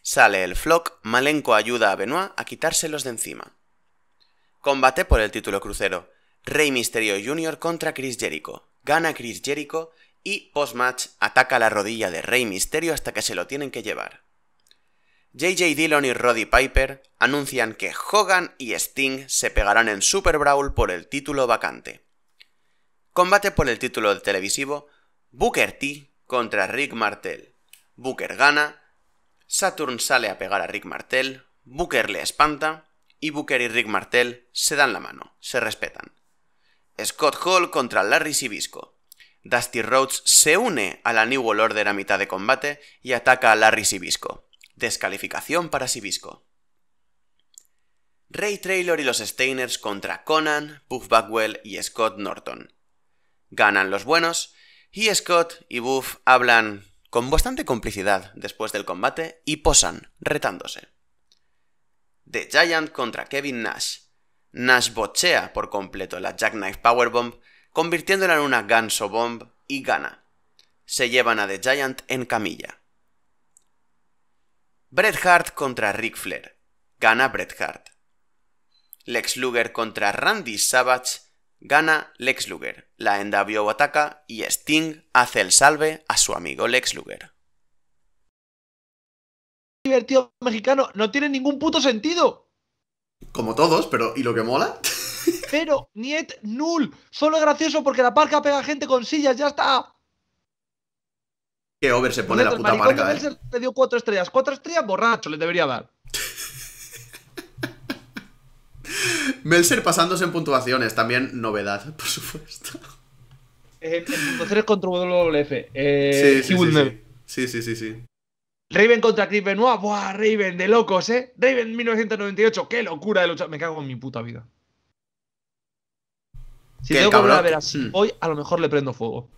Sale el Flock, Malenko ayuda a Benoit a quitárselos de encima. Combate por el título crucero. Rey Misterio Jr. contra Chris Jericho. Gana Chris Jericho y post-match ataca la rodilla de Rey Misterio hasta que se lo tienen que llevar. JJ Dillon y Roddy Piper anuncian que Hogan y Sting se pegarán en Super Brawl por el título vacante. Combate por el título televisivo Booker T contra Rick Martel. Booker gana, Saturn sale a pegar a Rick Martel, Booker le espanta y Booker y Rick Martel se dan la mano, se respetan. Scott Hall contra Larry Sibisco. Dusty Rhodes se une a la New World Order a mitad de combate y ataca a Larry Sibisco. Descalificación para Sibisco. Ray Traylor y los Steiners contra Conan, Buff Bagwell y Scott Norton. Ganan los buenos y Scott y Buff hablan con bastante complicidad después del combate y posan, retándose. The Giant contra Kevin Nash. Nash bochea por completo la Jackknife Powerbomb, convirtiéndola en una Ganso Bomb y gana. Se llevan a The Giant en camilla. Bret Hart contra Ric Flair. Gana Bret Hart. Lex Luger contra Randy Savage Gana Lex Luger, la NWO ataca y Sting hace el salve a su amigo Lex Luger. Divertido mexicano, no tiene ningún puto sentido. Como todos, pero ¿y lo que mola? pero, niet, null. Solo es gracioso porque la parca pega gente con sillas, ya está. Que over se pone la puta parca. Eh. Le dio cuatro estrellas. Cuatro estrellas borracho le debería dar. Melser pasándose en puntuaciones, también novedad, por supuesto. Entonces eh, puntuaciones contra WF. Eh, sí, sí, sí, sí, Raven contra Chris Benoit. ¡Buah, Raven, de locos, eh! Raven 1998, qué locura de luchar Me cago en mi puta vida. Si tengo que volver a ver así mm. hoy, a lo mejor le prendo fuego.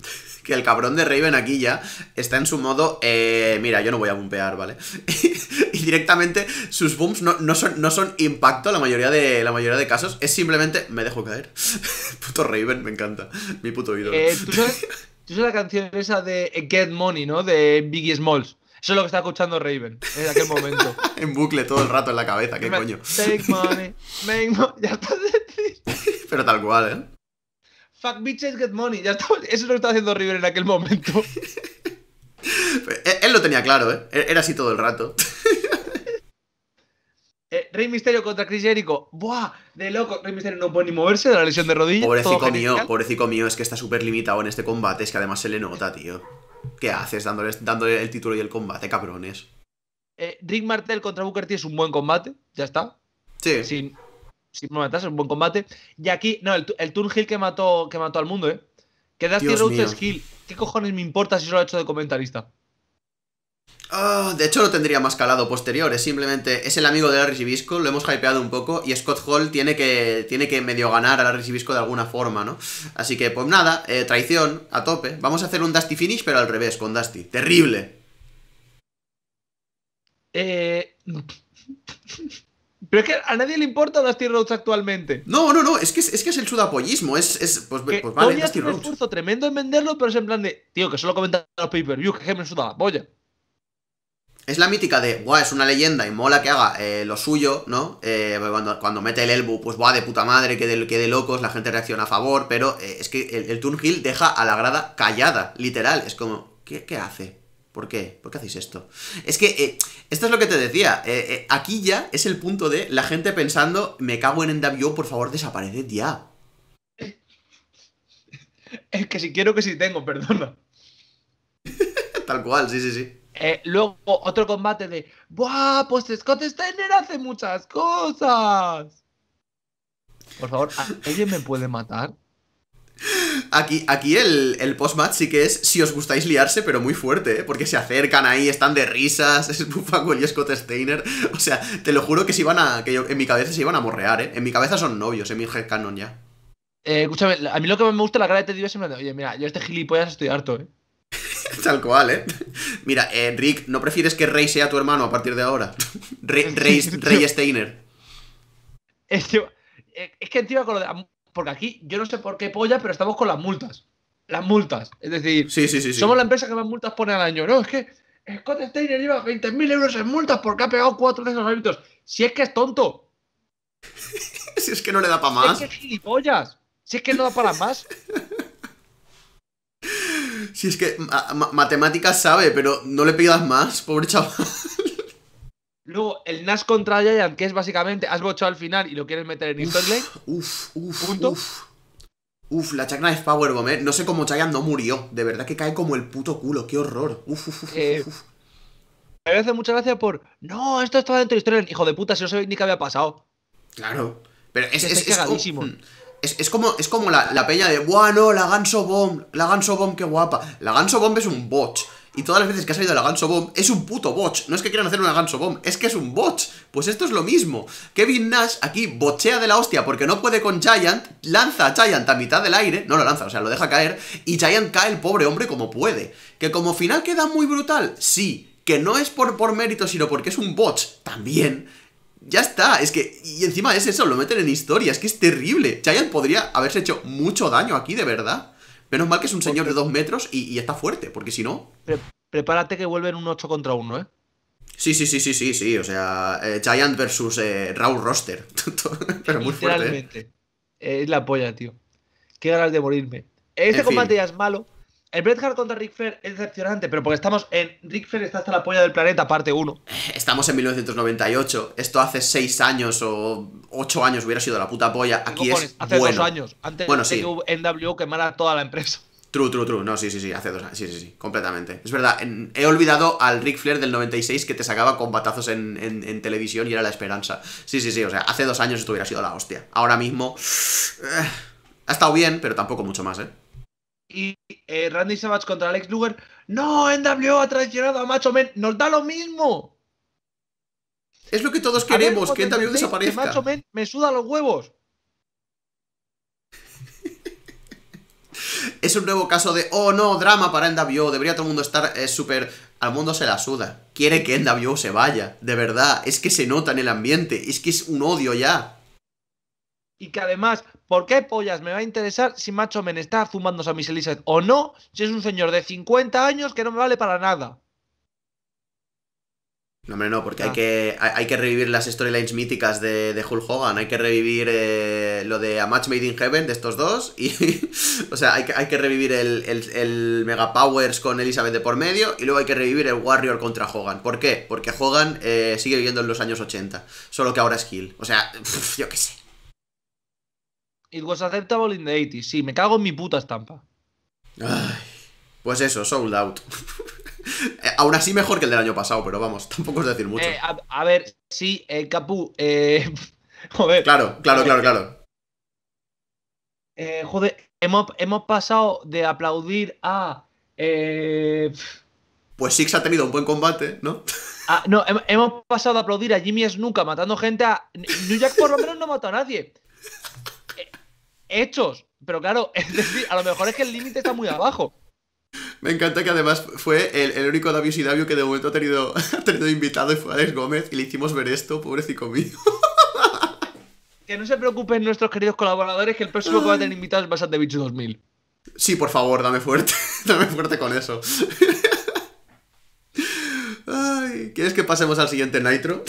Que el cabrón de Raven aquí ya está en su modo. Eh, mira, yo no voy a bumpear, ¿vale? y directamente sus booms no, son, no son impacto la mayoría, de, la mayoría de casos. Es simplemente me dejo caer. puto Raven, me encanta. Mi puto ídolo. Eh, ¿tú, sabes, la canción esa de Get Money, ¿no? De Biggie Smalls. Eso es lo que está escuchando Raven en aquel momento. en bucle todo el rato en la cabeza, qué coño. Take money, make money. Ya está. Pero tal cual, ¿eh? Fuck bitches, get money. eso es lo que estaba haciendo River en aquel momento. él, lo tenía claro, ¿eh? E-, era así todo el rato. Eh, Rey Misterio contra Chris Jericho. ¡Buah! De loco. Rey Misterio no puede ni moverse de la lesión de rodilla. Pobrecico mío, pobrecico mío, es que está súper limitado en este combate. Es que además se le nota, tío. ¿Qué haces dándole, dándole el título y el combate, cabrones? Eh, Rick Martel contra Booker T es un buen combate, ya está. Sí. Sin, matas, es un buen combate. Y aquí, no, el, el Turn que mató, que mató al mundo, ¿eh? Que Dusty Rhodes ¿Qué cojones me importa si lo ha hecho de comentarista? Ah, de hecho no tendría más calado posterior, es simplemente, es el amigo del Larry lo hemos hypeado un poco y Scott Hall tiene que, tiene que medio ganar al Larry de alguna forma, ¿no? Así que pues nada, eh, traición, a tope, vamos a hacer un Dusty finish pero al revés, con Dusty, terrible. Eh... Pero es que a nadie le importa Dusty Rhodes actualmente. No, no, no, es que es, que es el sudapollismo. Es, es pues, pues vale, un esfuerzo tremendo en venderlo, pero es en plan de, tío, que solo comentan los pay yo que me suda la Es la mítica de, guau, es una leyenda y mola que haga eh, lo suyo, ¿no? Eh, cuando, cuando, mete el elbow, pues guau, de puta madre, que de, locos, la gente reacciona a favor, pero eh, es que el, el deja a la grada callada, literal. Es como, ¿qué, qué hace? ¿Por qué? ¿Por qué hacéis esto? Es que eh, esto es lo que te decía. Eh, eh, aquí ya es el punto de la gente pensando, me cago en NWO, por favor, desaparece ya. Es que si quiero que si tengo, perdona. Tal cual, sí, sí, sí. luego otro combate de, ¡buah! Pues Scott Steiner hace muchas cosas. Por favor, ¿alguien me puede matar? Aquí, aquí el, el post-match sí que es si os gustáis liarse, pero muy fuerte, ¿eh? porque se acercan ahí, están de risas, es Buffalo y Scott Steiner. O sea, te lo juro que se iban a. que en mi cabeza se iban a morrear, ¿eh? En mi cabeza son novios, en mi head ya. Eh, escúchame, a mí lo que me gusta la cara de Teddy es oye, mira, yo este gilipollas estoy harto, ¿eh? Tal cual, ¿eh? Mira, eh, Rick, ¿no prefieres que Rey sea tu hermano a partir de ahora? Rey, Steiner. Es que, es que encima con lo de porque aquí yo no sé por qué polla, pero estamos con las multas. Las multas. Es decir, somos la empresa que más multas pone al año. No, es que Scott Steiner lleva 20.000 euros en multas porque ha pegado cuatro de esos hábitos Si es que es tonto. si es que no le da para más. Si es que es gilipollas. Si es que no da para más. si es que matemáticas sabe, pero no le pidas más, pobre chaval. Luego, el Nash contra Giant, que es básicamente has bochado al final y lo quieres meter en Interlane. Uf, uf, uf. Uf, la Check Knife Powerbomb, ¿eh? No sé cómo Giant no murió. De verdad que cae como el puto culo. Qué horror. Uf, uf, uf, uf. Eh, me muchas gracias por. No, esto estaba dentro de historia, Hijo de puta, si no sabéis ni qué había pasado. Claro. Pero es. Es, es, como, hmm, es, es, como, es como la, la peña de. no, la Ganso Bomb. La Ganso Bomb, qué guapa. La Ganso Bomb es un botch. Y todas las veces que ha salido la Ganso Bomb es un puto botch. No es que quieran hacer una Ganso Bomb, es que es un botch. Pues esto es lo mismo. Kevin Nash aquí bochea de la hostia porque no puede con Giant, lanza a Giant a mitad del aire, no lo lanza, o sea, lo deja caer, y Giant cae el pobre hombre como puede. Que como final queda muy brutal, sí. Que no es por, por mérito, sino porque es un botch también. Ya está, es que... Y encima es eso, lo meten en historia, es que es terrible. Giant podría haberse hecho mucho daño aquí, de verdad. Menos mal que es un señor de dos metros y, está fuerte, porque si no. prepárate que vuelven un 8 contra 1, ¿eh? Sí, sí, sí, sí, sí, sí. O sea, eh, Giant versus eh, raul Roster. Pero muy fuerte. ¿eh? Es la polla, tío. Qué ganas de morirme. Este combate ya es malo, el Bret Hart contra Ric Flair es decepcionante, pero porque estamos en. Ric Flair está hasta la polla del planeta, parte 1. Estamos en 1998. Esto hace 6 años o 8 años hubiera sido la puta polla. Aquí es. Hace 2 años. Antes bueno, sí. de que NWO quemara toda la empresa. True, true, true. No, sí, sí, sí, hace 2 años. Sí, sí, sí, completamente. Es verdad, he olvidado al Ric Flair del 96 que te sacaba con batazos en, televisión y era la esperanza. Sí, sí, sí, o sea, hace 2 años esto hubiera sido la hostia. Ahora mismo. Eh, ha estado bien, pero tampoco mucho más, ¿eh? y eh, Randy Savage contra Alex Luger. No, NWO ha traicionado a Macho Man. Nos da lo mismo. Es lo que todos queremos, que NWO desaparezca. Macho Man me suda los huevos. es un nuevo caso de, oh no, drama para NWO, debería todo el mundo estar eh, súper... Al mundo se la suda. Quiere que NWO se vaya, de verdad. Es que se nota en el ambiente, es que es un odio ya y que además, ¿por qué pollas me va a interesar si Macho Men está zumbando a Miss Elizabeth o no? Si es un señor de 50 años que no me vale para nada. No, hombre, no, porque hay, ah. que, hay, que revivir las storylines míticas de, de Hulk Hogan, hay que revivir eh, lo de A Match Made in Heaven de estos dos, y, o sea, hay que, hay que revivir el, el, Mega Powers con Elizabeth de por medio, y luego hay que revivir el Warrior contra Hogan. ¿Por qué? Porque Hogan eh, sigue viviendo en los años 80, solo que ahora es Kill. O sea, yo qué sé. It was acceptable in the 80s. Sí, me cago en mi puta estampa. pues eso, sold out. Aún así mejor que el del año pasado, pero vamos, tampoco es decir mucho. Eh, a, ver, sí, eh, Capu, eh, joder. Claro, claro, claro, claro. Eh, joder, hemos, pasado de aplaudir a... pues Six ha tenido un buen combate, ¿no? Ah, no, hemos pasado de aplaudir a Jimmy Snuka matando gente a... New Jack por lo menos no mató a nadie hechos. Pero claro, a lo mejor es que el límite está muy abajo. Me encanta que además fue el, único Davius y Davio que de momento ha tenido, tenido invitado y fue Alex Gómez y le hicimos ver esto, pobrecito mío. Que no se preocupen nuestros queridos colaboradores que el próximo que va a tener invitados va a ser de 2000. Sí, por favor, dame fuerte. dame fuerte con eso. ¿Quieres que pasemos al siguiente Nitro?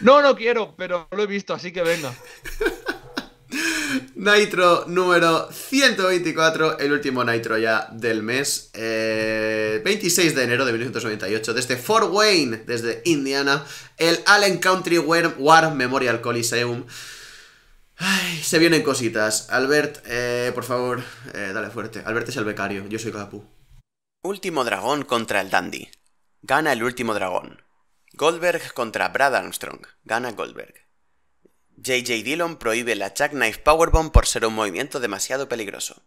no, no quiero, pero lo he visto, así que venga. Nitro número 124, el último Nitro ya del mes, 26 eh, de enero de 1998, desde Fort Wayne, desde Indiana, el Allen Country War Memorial Coliseum. se vienen cositas. Albert, eh, por favor, eh, dale fuerte. Albert es el becario, yo soy Capu. Último dragón contra el Dandy. Gana el último dragón. Goldberg contra Brad Armstrong. Gana Goldberg. J.J. Dillon prohíbe la Chuck Knife Powerbomb por ser un movimiento demasiado peligroso.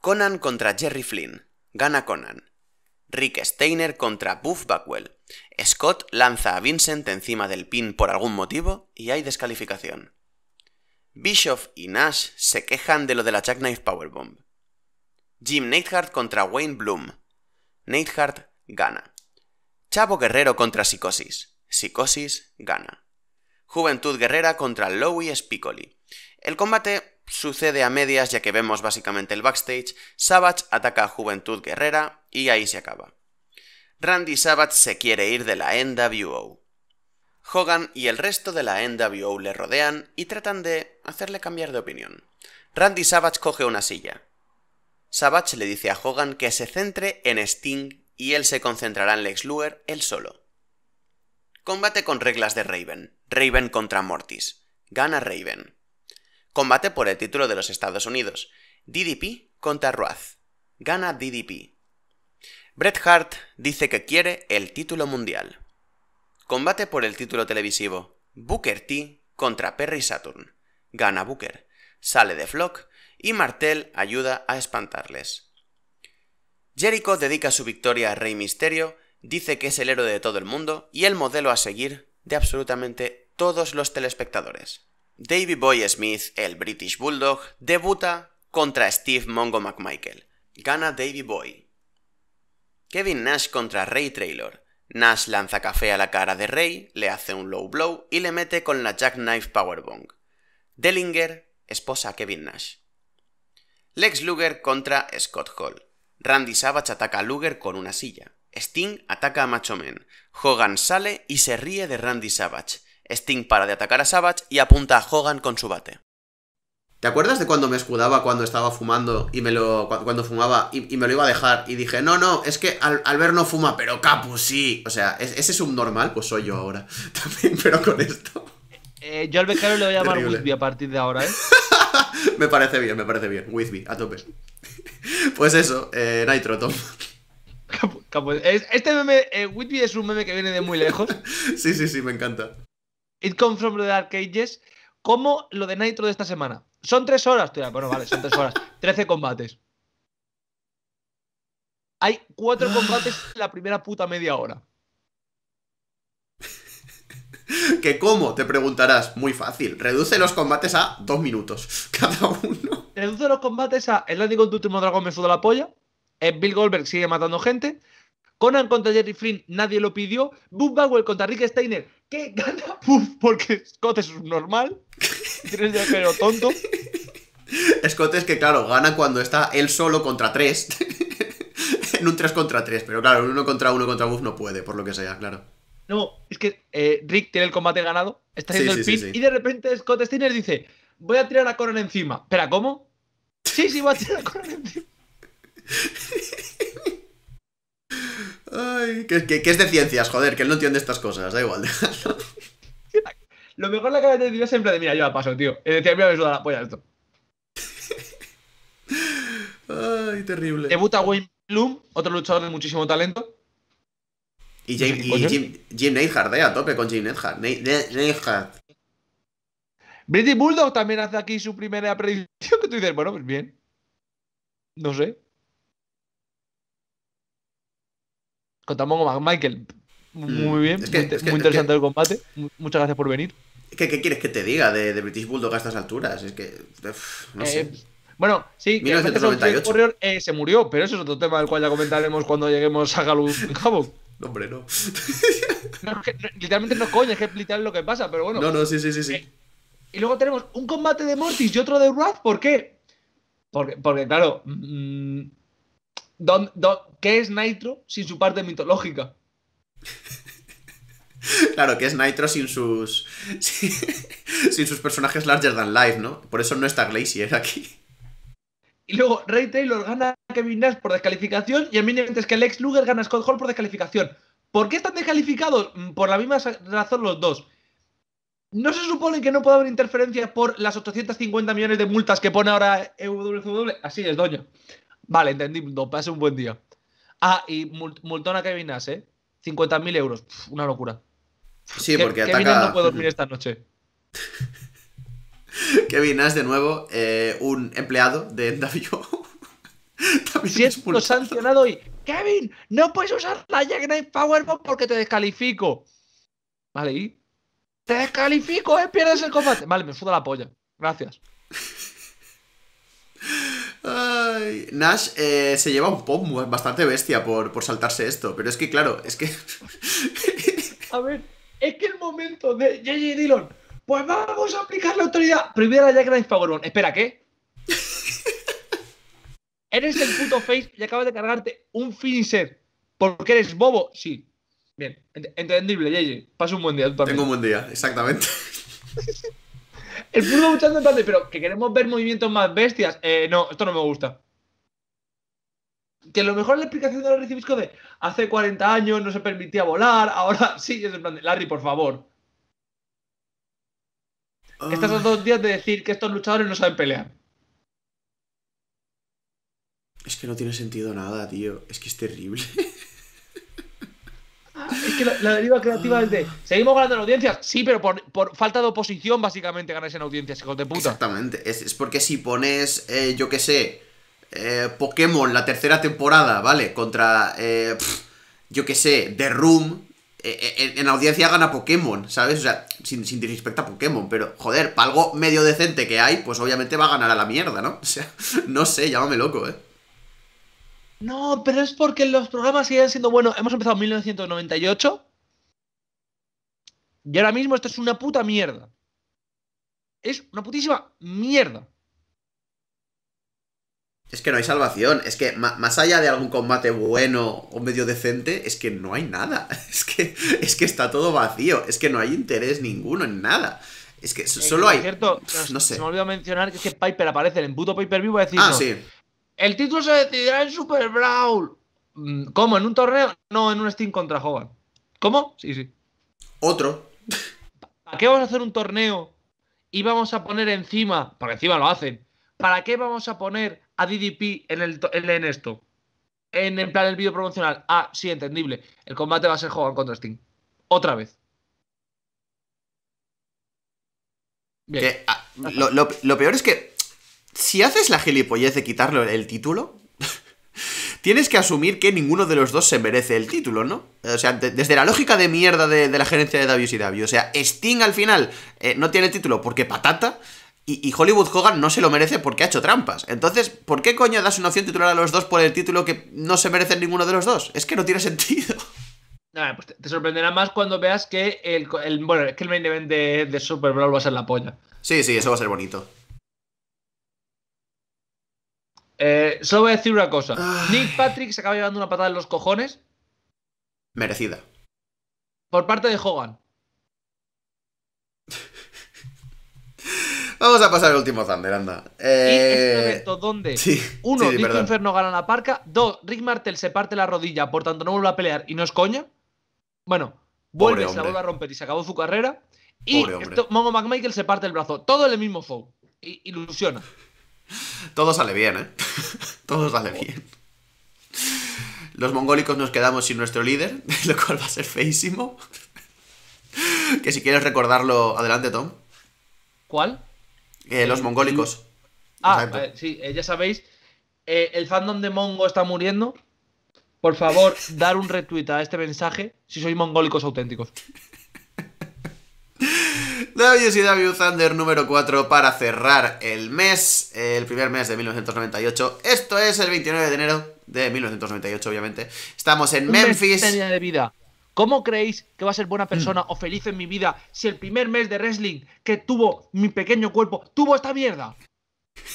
Conan contra Jerry Flynn. Gana Conan. Rick Steiner contra Buff Backwell. Scott lanza a Vincent encima del pin por algún motivo y hay descalificación. Bischoff y Nash se quejan de lo de la Jackknife Powerbomb. Jim Neidhart contra Wayne Bloom. Neidhart gana. Chavo Guerrero contra Psicosis. Psicosis gana. Juventud Guerrera contra Lowey Spicoli. El combate sucede a medias ya que vemos básicamente el backstage, Savage ataca a Juventud Guerrera y ahí se acaba. Randy Savage se quiere ir de la NWO. Hogan y el resto de la NWO le rodean y tratan de hacerle cambiar de opinión. Randy Savage coge una silla. Savage le dice a Hogan que se centre en Sting y él se concentrará en Lex Luger él solo. Combate con reglas de Raven. Raven contra Mortis. Gana Raven. Combate por el título de los Estados Unidos. DDP contra Ruaz. Gana DDP. Bret Hart dice que quiere el título mundial. Combate por el título televisivo. Booker T contra Perry Saturn. Gana Booker. Sale de Flock y Martel ayuda a espantarles. Jericho dedica su victoria a Rey Misterio, dice que es el héroe de todo el mundo y el modelo a seguir de absolutamente todos los telespectadores. Davy Boy Smith, el British Bulldog, debuta contra Steve Mongo McMichael. Gana Davy Boy. Kevin Nash contra Ray Traylor. Nash lanza café a la cara de Ray, le hace un low blow y le mete con la Jackknife Powerbomb. Dellinger esposa a Kevin Nash. Lex Luger contra Scott Hall. Randy Savage ataca a Luger con una silla. Sting ataca a Macho Man. Hogan sale y se ríe de Randy Savage. Sting para de atacar a Savage y apunta a Hogan con su bate. ¿Te acuerdas de cuando me escudaba cuando estaba fumando y me lo. cuando fumaba y, me lo iba a dejar? Y dije, no, no, es que Al, ver no fuma, pero Capu sí. O sea, es, ese subnormal, pues soy yo ahora. También, pero con esto. Eh, yo al becario le voy a llamar Whitby a partir de ahora, ¿eh? me parece bien, me parece bien. Whitby, a tope. pues eso, eh, Nitro, Tom. Capu, Este meme, eh, Whitby es un meme que viene de muy lejos. sí, sí, sí, me encanta. It Comes from the Dark Ages, como lo de Nitro de esta semana. Son tres horas, Bueno, vale, son tres horas. Trece combates. Hay cuatro ah. combates en la primera puta media hora. ¿Que cómo? Te preguntarás. Muy fácil. Reduce los combates a dos minutos cada uno. Reduce los combates a el con último dragón me suda la polla. Eh, Bill Goldberg sigue matando gente. Conan contra Jerry Flynn, nadie lo pidió. Boom Bowell contra Rick Steiner, qué gana porque Scott es normal. Tienes tonto. Scott es que, claro, gana cuando está él solo contra tres. en un 3 contra tres, pero claro, uno contra uno contra Buff no puede, por lo que sea, claro. No, es que eh, Rick tiene el combate ganado, está haciendo el y de repente Scott Steiner dice, voy a tirar a Conan encima. ¿Pero cómo? Sí, sí, voy a tirar a Conan encima. Ay, que, es de ciencias, joder, que él no entiende estas cosas, da igual. Lo mejor la que de tenido siempre de mira, yo la paso, tío. Y decía, mira, me suda la polla esto. Ay, terrible. Debuta Wayne Bloom, otro luchador de muchísimo talento. Y, Jim, y Jim, eh, a tope con Jim Neidhart. Neidhart. Bulldog también hace aquí su primera predicción que tú dices, bueno, pues bien. No sé. con Michael, mm. Muy bien, es que, muy, es muy, interesante el combate. Muchas gracias por venir. ¿Qué, quieres que te diga de, British Bulldog a estas alturas? Es que. no eh, sé. Bueno, sí, eh, eh, se murió, pero eso es otro tema del cual ya comentaremos cuando lleguemos a Galus Havoc. hombre, no. literalmente no coño, es que explicar lo que pasa, pero bueno. No, no, sí, sí, sí. y luego tenemos un combate de Mortis y otro de Wrath, ¿por qué? Porque, porque claro, mm, Don, don, ¿Qué es Nitro sin su parte mitológica? Claro, que es Nitro sin sus. Sin, sus personajes larger than life, ¿no? Por eso no está Glacier aquí. Y luego Ray Taylor gana a Kevin Nash por descalificación y el mínimo es que Lex Luger gana a Scott Hall por descalificación. ¿Por qué están descalificados? Mm, por la misma razón los dos. ¿No se supone que no puede haber interferencia por las 850 millones de multas que pone ahora WWE. Así es, doña. Vale, entendido, pase un buen día. Ah, y multón a Kevin Nash, ¿eh? 50.000 euros, una locura. Sí, porque Kevin Nash no puede dormir esta noche. Kevin Nash, de nuevo, eh, un empleado de NWO. si es lo sancionado y Kevin, no puedes usar la Jackknife Powerbomb porque te descalifico. Vale, y te descalifico, eh, pierdes el combate. Vale, me fudo la polla. Gracias. Ay, Nash eh, se lleva un poco bastante bestia por, saltarse esto, pero es que claro, es que... a ver, es que el momento de JJ Dillon, pues vamos a aplicar la autoridad. Primera ya que favorón. Espera, ¿qué? eres el puto face y acabas de cargarte un finisher porque eres bobo. Sí. Bien, entendible, JJ. Pasa un buen día. Tú Tengo un buen día, exactamente. El fútbol plan de, pero que queremos ver movimientos más bestias. Eh, no, esto no me gusta. Que lo mejor es la explicación de Larry Cibisco de hace 40 años no se permitía volar, ahora sí, es en plan de Larry, por favor. estás a ah. dos días de decir que estos luchadores no saben pelear. Es que no tiene sentido nada, tío. Es que es terrible. es que la, deriva creativa es de. Seguimos ganando en audiencias. Sí, pero por, falta de oposición, básicamente ganáis en audiencias, hijos de puta. Exactamente. Es, porque si pones, eh, yo qué sé, eh, Pokémon la tercera temporada, ¿vale? Contra, eh, yo que sé, The Room. En, audiencia gana Pokémon, ¿sabes? O sea, sin, sin Pokémon, pero joder, para algo medio decente que hay, pues obviamente va a ganar a la mierda, ¿no? O sea, no sé, llámame loco, ¿eh? No, pero es porque los programas siguen siendo buenos. Hemos empezado en 1998 y ahora mismo esto es una puta mierda. Es una putísima mierda. Es que no hay salvación. Es que más allá de algún combate bueno o medio decente, es que no hay nada. Es que, es que está todo vacío. Es que no hay interés ninguno en nada. Es que eh, solo hay. Cierto, no, sé. Se me olvidó mencionar que, es que Piper aparece en puto Piper vivo Ah, sí el título se decidirá en Super Brawl. Mm, ¿Cómo? ¿En un torneo? No, en un Steam contra Hogan. ¿Cómo? Sí, sí. Otro. ¿Para qué vamos a hacer un torneo y vamos a poner encima, porque encima lo hacen, ¿para qué vamos a poner a DDP en, el, en esto? En, el plan del vídeo promocional. Ah, sí, entendible. El combate va a ser Hogan contra Steam. Otra vez. Ah, lo peor es que si haces la gilipollez de quitarle el título, tienes que asumir que ninguno de los dos se merece el título, ¿no? O sea, desde la lógica de mierda de, la gerencia de WCW, y O sea, Sting al final eh, no tiene título porque patata. Y, Hollywood Hogan no se lo merece porque ha hecho trampas. Entonces, ¿por qué coño das una opción titular a los dos por el título que no se merece ninguno de los dos? Es que no tiene sentido. Ah, pues te, sorprenderá más cuando veas que el, que el main event de, Super Bowl va a ser la polla. Sí, sí, eso va a ser bonito. Eh, solo voy a decir una cosa. Nick Patrick se acaba llevando una patada en los cojones. Merecida. Por parte de Hogan. Vamos a pasar al último Thunder, anda. Eh... donde, uno, Inferno gana la parca. Dos, Rick Martel se parte la rodilla, por tanto no vuelve a pelear y no es coña. Bueno, vuelve, se la vuelve a romper y se acabó su carrera. Y Momo Mongo McMichael se parte el brazo. Todo en el mismo show. ilusiona. Todo sale bien, ¿eh? Todo sale bien. Los mongólicos nos quedamos sin nuestro líder, lo cual va a ser feísimo. Que si quieres recordarlo, adelante, Tom. ¿Cuál? Eh, los mongólicos. Mm. Ah, eh, sí, eh, ya sabéis, el fandom de Mongo está muriendo. Por favor, dar un retweet a este mensaje si sois mongólicos auténticos. WCW Thunder número 4 para cerrar el mes, el primer mes de 1998. Esto es el 29 de enero de 1998, obviamente. Estamos en Memphis. ¿Cómo creéis que va a ser buena mm. persona o feliz en mi vida si el primer mes de wrestling que tuvo mi pequeño cuerpo tuvo esta mierda?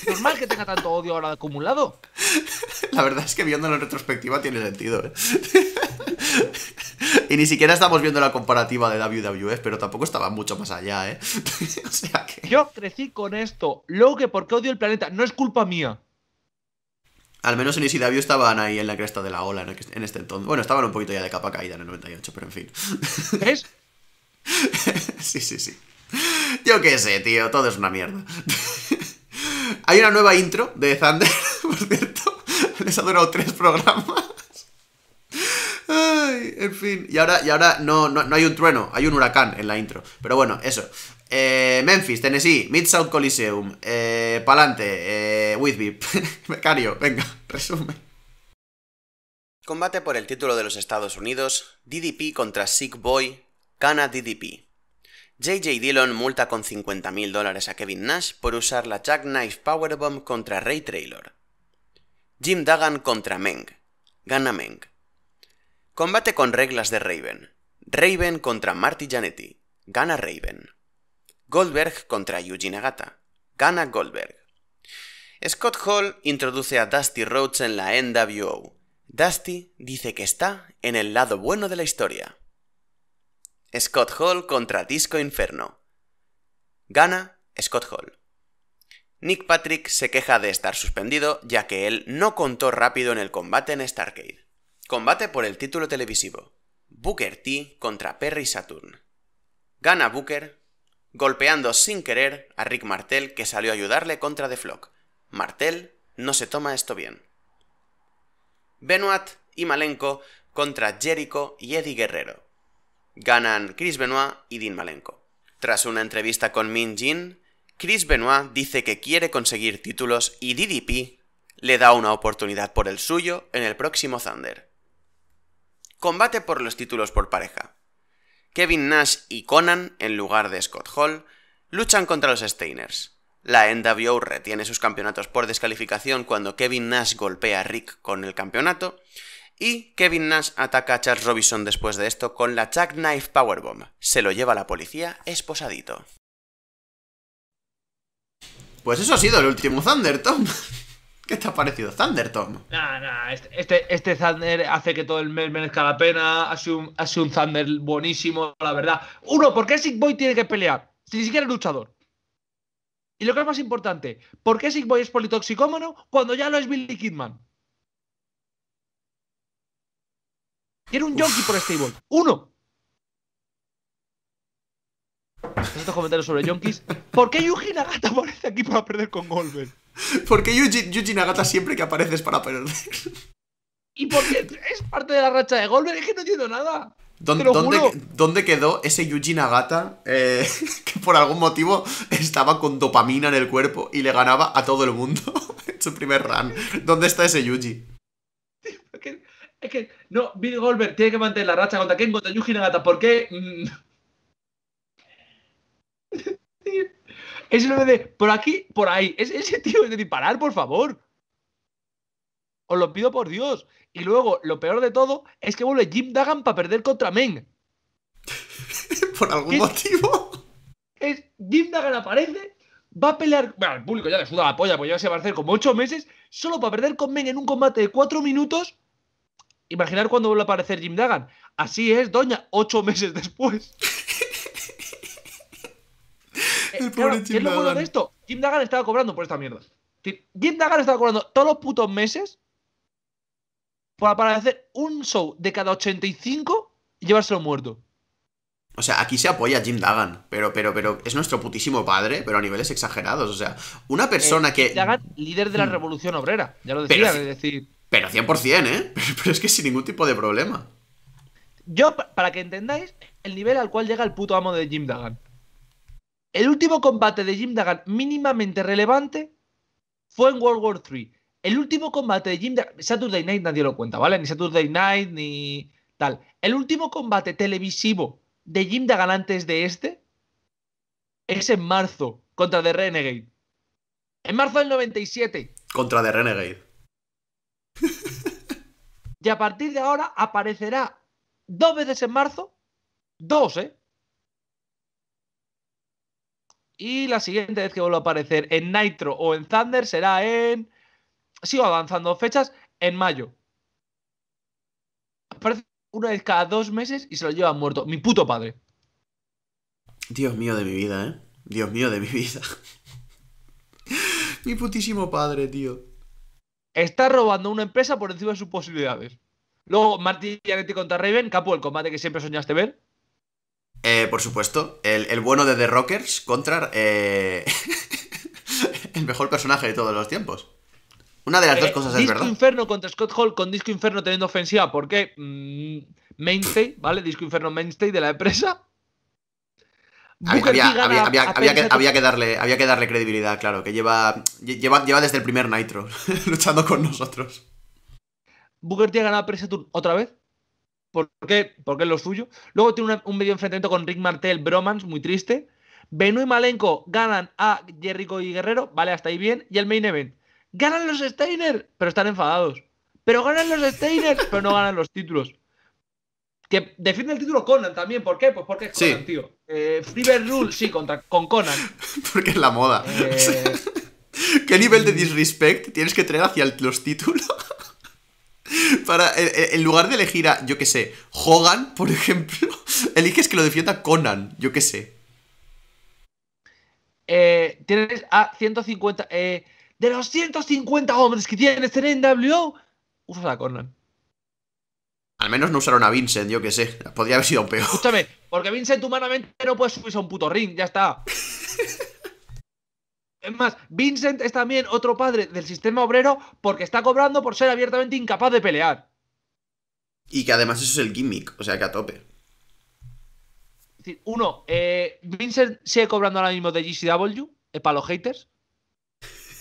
Normal que tenga tanto odio ahora acumulado. La verdad es que viéndolo en retrospectiva tiene sentido. ¿eh? y ni siquiera estamos viendo la comparativa de WWF, e, pero tampoco estaba mucho más allá, ¿eh? Yo crecí con esto. Luego que porque odio el planeta, no es culpa mía. Al menos en e W estaban ahí en la cresta de la ola en este entonces. Bueno, estaban un poquito ya de capa caída en el 98, pero en fin. ¿Ves? sí, sí, sí. Yo qué sé, tío, todo es una mierda. Hay una nueva intro de Thunder, por cierto. Les ha durado tres programas. Ay, en fin. Y ahora, y ahora no, no, hay un trueno, hay un huracán en la intro. Pero bueno, eso. Eh, Memphis, Tennessee, Mid-South Coliseum, eh, Palante, eh, Whitby, Becario, venga, resumen. Combate por el título de los Estados Unidos, DDP contra Sick Boy, Kana DDP. JJ Dillon multa con 50.000 dólares a Kevin Nash por usar la Jackknife Powerbomb contra Ray Traylor. Jim Duggan contra Meng. Gana Meng. Combate con reglas de Raven. Raven contra Marty Janetti. Gana Raven. Goldberg contra Yuji Nagata. Gana Goldberg. Scott Hall introduce a Dusty Rhodes en la NWO. Dusty dice que está en el lado bueno de la historia. Scott Hall contra Disco Inferno. Gana Scott Hall. Nick Patrick se queja de estar suspendido ya que él no contó rápido en el combate en Starcade. Combate por el título televisivo. Booker T contra Perry Saturn. Gana Booker golpeando sin querer a Rick Martel que salió a ayudarle contra The Flock. Martel no se toma esto bien. Benoit y Malenko contra Jericho y Eddie Guerrero ganan Chris Benoit y Dean Malenko. Tras una entrevista con Min Jin, Chris Benoit dice que quiere conseguir títulos y DDP le da una oportunidad por el suyo en el próximo Thunder. Combate por los títulos por pareja. Kevin Nash y Conan, en lugar de Scott Hall, luchan contra los Steiners. La NWO retiene sus campeonatos por descalificación cuando Kevin Nash golpea a Rick con el campeonato y Kevin Nash ataca a Charles Robinson después de esto con la Chuck Knife Powerbomb. Se lo lleva la policía esposadito. Pues eso ha sido el último Thunder, Tom. ¿Qué te ha parecido Thunder, Tom? Nah, nah, este, este, este Thunder hace que todo el mes merezca la pena. Ha un, un Thunder buenísimo, la verdad. Uno, ¿por qué Sick Boy tiene que pelear? Si ni siquiera es luchador. Y lo que es más importante, ¿por qué Sick Boy es politoxicómano cuando ya lo es Billy Kidman? Tiene un yonki por stable. ¡Uno! Estos comentarios sobre Junkies? ¿Por qué Yuji Nagata aparece aquí para perder con Goldberg? ¿Por qué Yuji, Nagata siempre que apareces para perder? ¿Y por qué es parte de la racha de Goldberg? Es que no entiendo nada. ¿Dónde, dónde, quedó ese Yuji Nagata eh, que por algún motivo estaba con dopamina en el cuerpo y le ganaba a todo el mundo en su primer run? ¿Dónde está ese Yuji? Es que, no, Bill Goldberg tiene que mantener la racha contra Ken, contra Yuji Nagata, porque... Mm. es lo de por aquí, por ahí. Es, ese tío es de disparar, por favor. Os lo pido por Dios. Y luego, lo peor de todo, es que vuelve Jim Dagan para perder contra Meng por algún motivo. Es, Jim Dagan aparece, va a pelear. Bueno, el público ya le suda la polla, Porque ya se va a hacer como ocho meses, solo para perder con Meng en un combate de 4 minutos Imaginar cuando vuelve a aparecer Jim Dagan. Así es, Doña, ocho meses después. El eh, pobre ¿Qué es lo bueno de esto? Jim Dagan estaba cobrando por esta mierda. Jim Dagan estaba cobrando todos los putos meses para aparecer un show de cada 85 y llevárselo muerto. O sea, aquí se apoya Jim Dagan, pero, pero, pero es nuestro putísimo padre, pero a niveles exagerados. O sea, una eh, persona que... que. Dagan, líder de la hmm. revolución obrera, ya lo decía, es decir. Pero 100%, ¿eh? Pero, es que sin ningún tipo de problema. Yo, para que entendáis el nivel al cual llega el puto amo de Jim Dagan. El último combate de Jim Dagan mínimamente relevante fue en World War III. El último combate de Jim Dagan. Saturday Night nadie lo cuenta, ¿vale? Ni Saturday Night ni tal. El último combate televisivo de Jim Dagan antes de este es en marzo contra The Renegade. En marzo del 97. Contra The Renegade y a partir de ahora aparecerá dos veces en marzo, dos, ¿eh? Y la siguiente vez que vuelva a aparecer en Nitro o en Thunder será en... Sigo avanzando fechas, en mayo. Aparece una vez cada dos meses y se lo lleva muerto. Mi puto padre. Dios mío de mi vida, ¿eh? Dios mío de mi vida. mi putísimo padre, tío está robando una empresa por encima de sus posibilidades. Luego, Marty Jannetty contra Raven, Capo, el combate que siempre soñaste ver. Eh, por supuesto, el, bueno de The Rockers contra eh, el mejor personaje de todos los tiempos. Una de las dos eh, cosas es verdad. Disco Inferno contra Scott Hall con Disco Inferno teniendo ofensiva ¿Por qué? Mm, mainstay, ¿vale? Disco Inferno mainstay de la empresa. Había que darle credibilidad, claro, que lleva, lleva, lleva desde el primer Nitro luchando con nosotros. Booker tiene ha ganado a Tour otra vez. Porque es lo suyo. Luego tiene un medio enfrentamiento con Rick Martel, Bromance, muy triste. venuy y Malenko ganan a Jericho y Guerrero, vale, hasta ahí bien. Y el main event. Ganan los Steiner, pero están enfadados. Pero ganan los Steiner, pero no ganan los títulos. Que defiende el título Conan también. ¿Por qué? Pues porque es Conan, sí. tío. Eh, Rule, sí, contra, con Conan. porque es la moda. Eh, ¿Qué nivel de mm. disrespect tienes que tener hacia los títulos? Para, en, lugar de elegir a, yo qué sé, Hogan, por ejemplo, eliges que lo defienda Conan, yo qué sé. Eh, tienes a 150. Eh, de los 150 hombres que tienes en NWO, usas a Conan. Al menos no usaron a Vincent, yo que sé. Podría haber sido peor. Escúchame, porque Vincent humanamente no puede subirse a un puto ring, ya está. es más, Vincent es también otro padre del sistema obrero porque está cobrando por ser abiertamente incapaz de pelear. Y que además eso es el gimmick, o sea que a tope. uno, eh, Vincent sigue cobrando ahora mismo de GCW, eh, para los haters.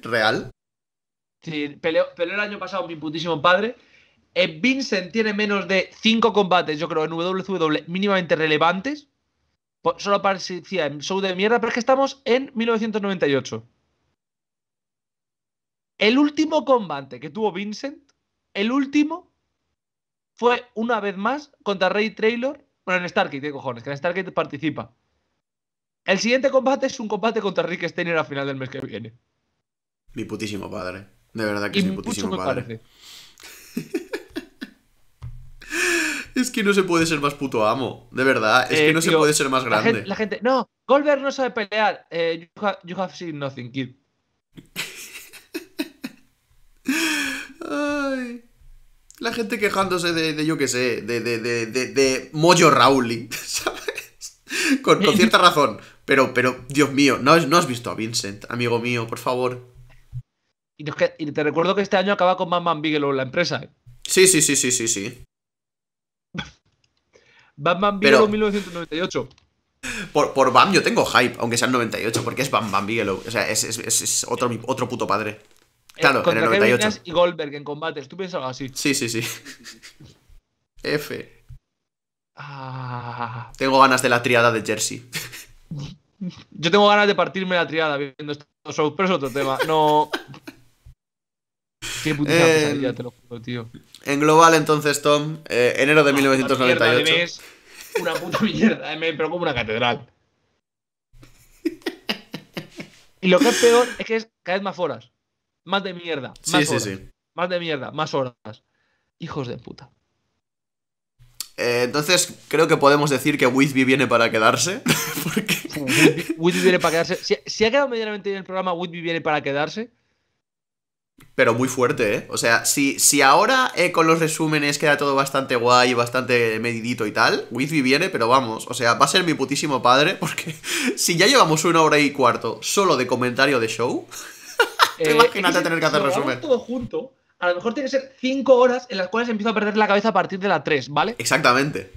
Real. Sí, peleó el año pasado mi putísimo padre. Eh, Vincent tiene menos de 5 combates, yo creo, en WWE mínimamente relevantes. Solo aparecía en show de mierda, pero es que estamos en 1998. El último combate que tuvo Vincent, el último, fue una vez más contra Rey Trailer. Bueno, en Stargate, de cojones? Que en Stargate participa. El siguiente combate es un combate contra Rick Steiner a final del mes que viene. Mi putísimo padre. De verdad que es mi putísimo padre. Es que no se puede ser más puto amo, de verdad. Es que eh, no se puede ser más grande. La gente, no, Goldberg no sabe pelear. Eh, you, have, seen nothing, kid. la gente quejándose de, yo qué sé, de, de, de, de Mojo Rowling. ¿sabes? Con, cierta razón. Pero, pero, Dios mío, no, no has visto a Vincent, amigo mío, por favor. Y te recuerdo que este año acaba con Man Man Bigelow la empresa. Eh. Sí, sí, sí, sí, sí, sí. Bam Bigelow 1998. Por, por, Bam yo tengo hype, aunque sea el 98, porque es Bam Bam Bigelow. O sea, es, es, es otro, otro puto padre. Eh, claro, en el 98. y Goldberg en combates, tú piensas algo así. Sí, sí, sí. F. Ah. Tengo ganas de la triada de Jersey. Yo tengo ganas de partirme la triada viendo esto, pero es otro tema. No. Eh, tío. En global, entonces, Tom, eh, enero de 1998. Ah, una puta mierda, me pero como una catedral. Y lo que es peor es que es cada vez más horas. Más de mierda. Más horas, Más de mierda, más horas. Hijos de puta. Eh, entonces, creo que podemos decir que Whitby viene para quedarse. Porque... Whitby viene para quedarse. Si, ha quedado medianamente en el programa, Whitby viene para quedarse. Pero muy fuerte, ¿eh? O sea, si, si ahora eh, con los resúmenes queda todo bastante guay, bastante medidito y tal, Wizby viene, pero vamos, o sea, va a ser mi putísimo padre, porque si ya llevamos una hora y cuarto solo de comentario de show, eh, imagínate tener que hacer resumen. Todo junto, a lo mejor tiene que ser cinco horas en las cuales empiezo a perder la cabeza a partir de la 3, ¿vale? Exactamente.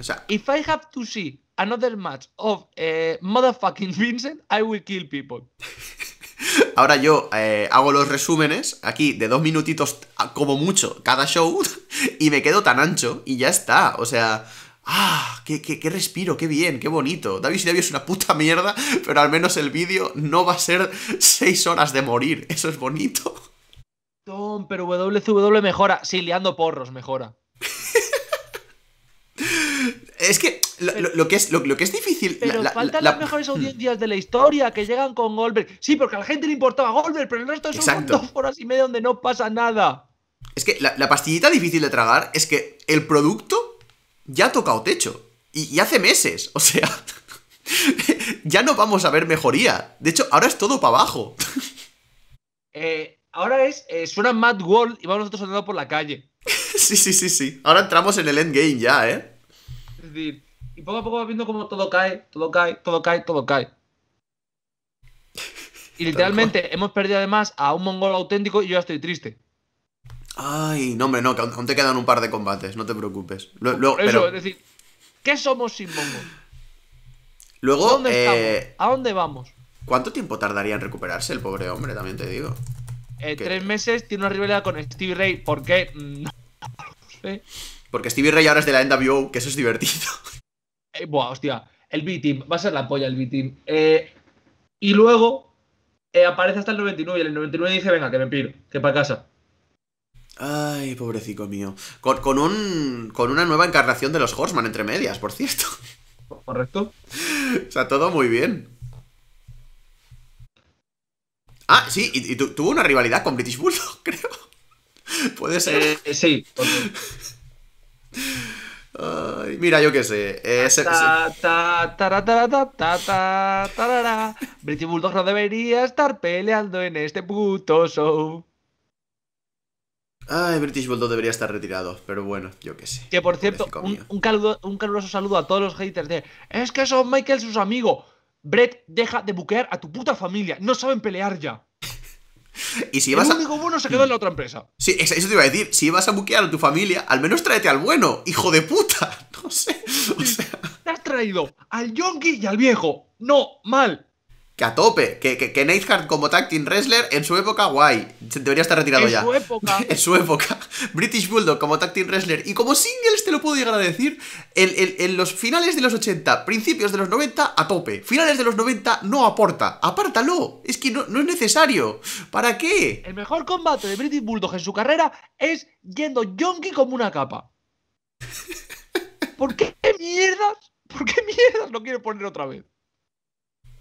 o sea, if I have to see another match of eh, motherfucking Vincent, I will kill people. Ahora yo eh, hago los resúmenes aquí de dos minutitos como mucho cada show y me quedo tan ancho y ya está. O sea, ¡Ah! Qué, qué, respiro! ¡Qué bien! ¡Qué bonito! David David es una puta mierda, pero al menos el vídeo no va a ser seis horas de morir. Eso es bonito. Tom, pero WCW mejora. Sí, liando porros mejora. Es que lo, que es, lo, que es difícil. Pero faltan las mejores mm. audiencias de la historia que llegan con Goldberg. Sí, porque a la gente le importaba Goldberg, pero el resto es Exacto. dos horas y media donde no pasa nada. Es que la, pastillita difícil de tragar es que el producto ya ha tocado techo. Y, hace meses. O sea, ya no vamos a ver mejoría. De hecho, ahora es todo para abajo. Eh, ahora es. Eh, suena Mad World y vamos nosotros andando por la calle. sí, sí, sí, sí. Ahora entramos en el endgame ya, ¿eh? y poco a poco vas viendo cómo todo cae, todo cae, todo cae, todo cae. Y literalmente hemos perdido además a un mongol auténtico y yo ya estoy triste. Ay, no, hombre, no, que aún te quedan un par de combates, no te preocupes. Luego, Eso, es decir, ¿qué somos sin mongol? Luego, eh, ¿A dónde vamos? ¿Cuánto tiempo tardaría en recuperarse el pobre hombre? También te digo. Eh, tres meses tiene una rivalidad con Steve Ray. Porque, qué? No sé. Porque Stevie Ray ahora es de la NWO, que eso es divertido. Eh, buah, hostia. El B-Team, va a ser la polla el B-Team. Eh, y luego eh, aparece hasta el 99 y el 99 dice, venga, que me piro, que para casa. Ay, pobrecito mío. Con, un, con una nueva encarnación de los Horseman entre medias, por cierto. Correcto. o sea, todo muy bien. Ah, sí, y, tuvo una rivalidad con British Bulldog, creo. Puede ser. sí, Ay, mira, yo qué sé. British Bulldog no debería estar peleando en este puto show. Ay, British Bulldog debería estar retirado, pero bueno, yo qué sé. Que por cierto, un, un, caluroso saludo a todos los haters de Es que son Michael sus amigos. Brett, deja de buquear a tu puta familia. No saben pelear ya y si vas único bueno se quedó en la otra empresa. Sí, eso te iba a decir. Si vas a buquear a tu familia, al menos tráete al bueno, hijo de puta. No sé. Te has traído al yonki y al viejo. No, mal que a tope, que, que, como tag wrestler en su época, guay, debería estar retirado ya. En su época. su época. British Bulldog como tag wrestler y como singles, te lo puedo llegar a decir, en, los finales de los 80, principios de los 90, a tope. Finales de los 90 no aporta, apártalo, es que no, no es necesario. ¿Para qué? El mejor combate de British Bulldog en su carrera es yendo yonki como una capa. ¿Por qué mierdas? ¿Por qué mierdas lo quiere poner otra vez?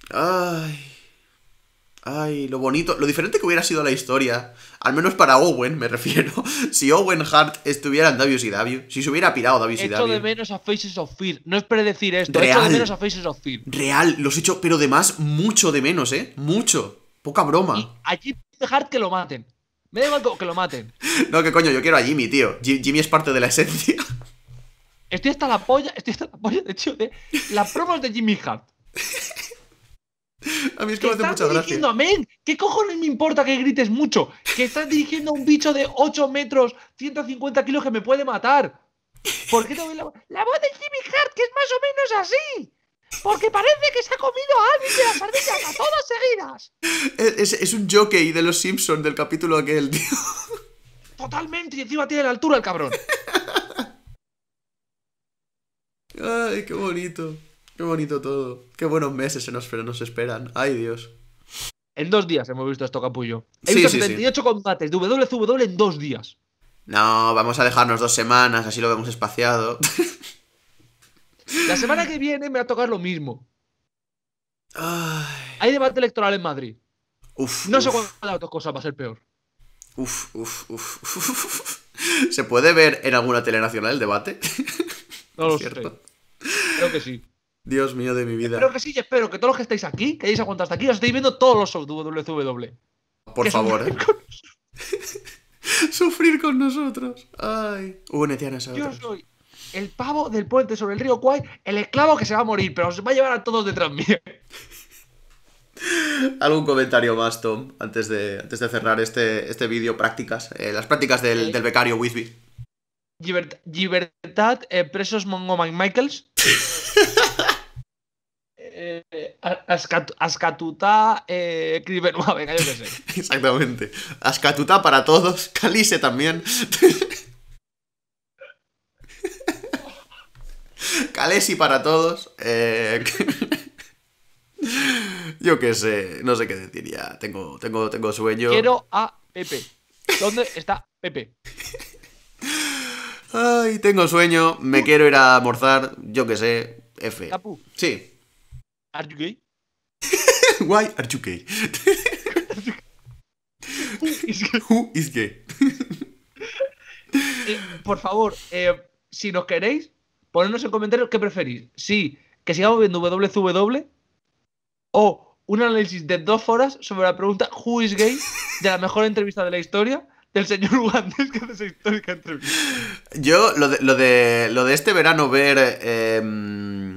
Ay. Ay, lo bonito, lo diferente que hubiera sido la historia, al menos para Owen, me refiero, si Owen Hart estuviera en Davius y Davius, si se hubiera pirado Davius y de menos a Faces of Fear, no es predecir esto, Real. de menos a Faces of Fear. Real, los hecho, pero además mucho de menos, ¿eh? Mucho, poca broma. Y Jimmy Hart que lo maten, me da igual que lo maten. no, que coño, yo quiero a Jimmy, tío, Jimmy es parte de la esencia. Estoy hasta la polla, estoy hasta la polla, de hecho, de las promos de Jimmy Hart. A mí es que, me hace mucha gracia. ¿Qué cojones me importa que grites mucho? Que estás dirigiendo a un bicho de 8 metros, 150 kilos que me puede matar. ¿Por qué te la voz? La voz de Jimmy Hart, que es más o menos así. Porque parece que se ha comido a alguien de las ardillas, a todas seguidas. Es, es un jockey de los Simpsons del capítulo aquel, tío. Totalmente, y encima tiene la altura el cabrón. Ay, qué bonito. Qué bonito todo. Qué buenos meses se nos, nos esperan. Ay, Dios. En dos días hemos visto esto, capullo. He visto 78 combates de WCW en dos días. No, vamos a dejarnos dos semanas, así lo vemos espaciado. La semana que viene me va a tocar lo mismo. Hay debate electoral en Madrid. Uf, no sé cuál de las dos cosas va a ser peor. Uf, uf, uf, ¿Se puede ver en alguna tele nacional el debate? No lo sé. Creo que sí. Dios mío de mi vida. Espero que sí, espero que todos los que estáis aquí, que hayáis aguantado hasta aquí, os estéis viendo todos los WWW. Por favor, ¿eh? sufrir con nosotros. Ay. Únete a nosotros. Yo soy el pavo del puente sobre el río Kwai, el esclavo que se va a morir, pero os va a llevar a todos detrás mío. ¿Algún comentario más, Tom, antes de, antes de cerrar este, este vídeo? Prácticas, eh, las prácticas del, del becario Wisby. Libertad, eh, presos Mongo McMichaels Michaels. eh, ascatuta eh, venga, yo qué sé. Exactamente. Ascatuta para todos, Calice también. Calesi para todos. Eh, yo qué sé, no sé qué decir ya. Tengo, tengo, tengo sueño. Quiero a Pepe. ¿Dónde está Pepe? Ay, tengo sueño, me uh. quiero ir a almorzar, yo qué sé, F. Sí. ¿Are gay? Why are you gay? Who is gay? Eh, por favor, eh, si nos queréis, ponednos en comentarios qué preferís. Sí, que sigamos viendo WCW o un análisis de dos horas sobre la pregunta Who is gay de la mejor entrevista de la historia del señor Ugandés que esa histórica entrevista. Yo, lo de, lo de, este verano ver... Em,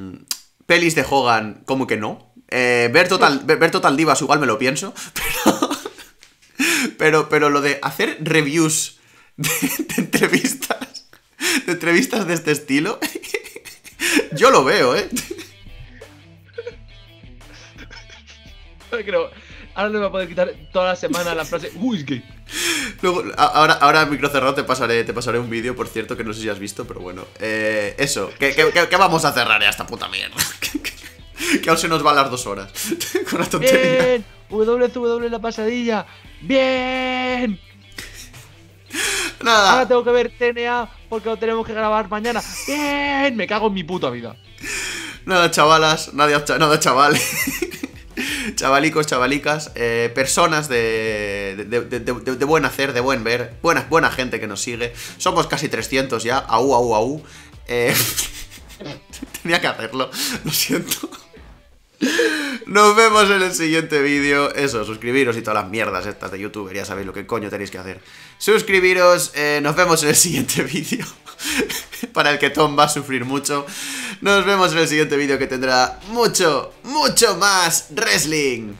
Pelis de Hogan, como que no. Eh, ver, Total, Divas igual me lo pienso, pero... Pero, lo de hacer reviews de, entrevistas, de entrevistas de este estilo, yo lo veo, ¿eh? Creo, Ahora le va a poder quitar toda la semana la frase Uy, es gay. ahora, ahora micro cerrado te pasaré, te pasaré un vídeo, por cierto, que no sé si has visto, pero bueno. Eh, eso, ¿Qué vamos a cerrar a esta puta mierda. que aún se nos va a las dos horas. Con la tontería. Bien, WCW la pasadilla. Bien. Nada. Ahora tengo que ver TNA porque lo tenemos que grabar mañana. Bien, me cago en mi puta vida. Nada, chavalas, nada, nada chavales. Chavalicos, chavalicas, eh, personas de, de, buen hacer, de buen ver, buena, buena gente que nos sigue. Somos casi 300 ya, au, au, au. Eh, tenía que hacerlo, lo siento. Nos vemos en el siguiente vídeo. Eso, suscribiros y todas las mierdas estas de YouTube. ya sabéis lo que coño tenéis que hacer. Suscribiros, eh, nos vemos en el siguiente vídeo. para el que Tom va a sufrir mucho. Nos vemos en el siguiente vídeo que tendrá mucho, mucho más wrestling.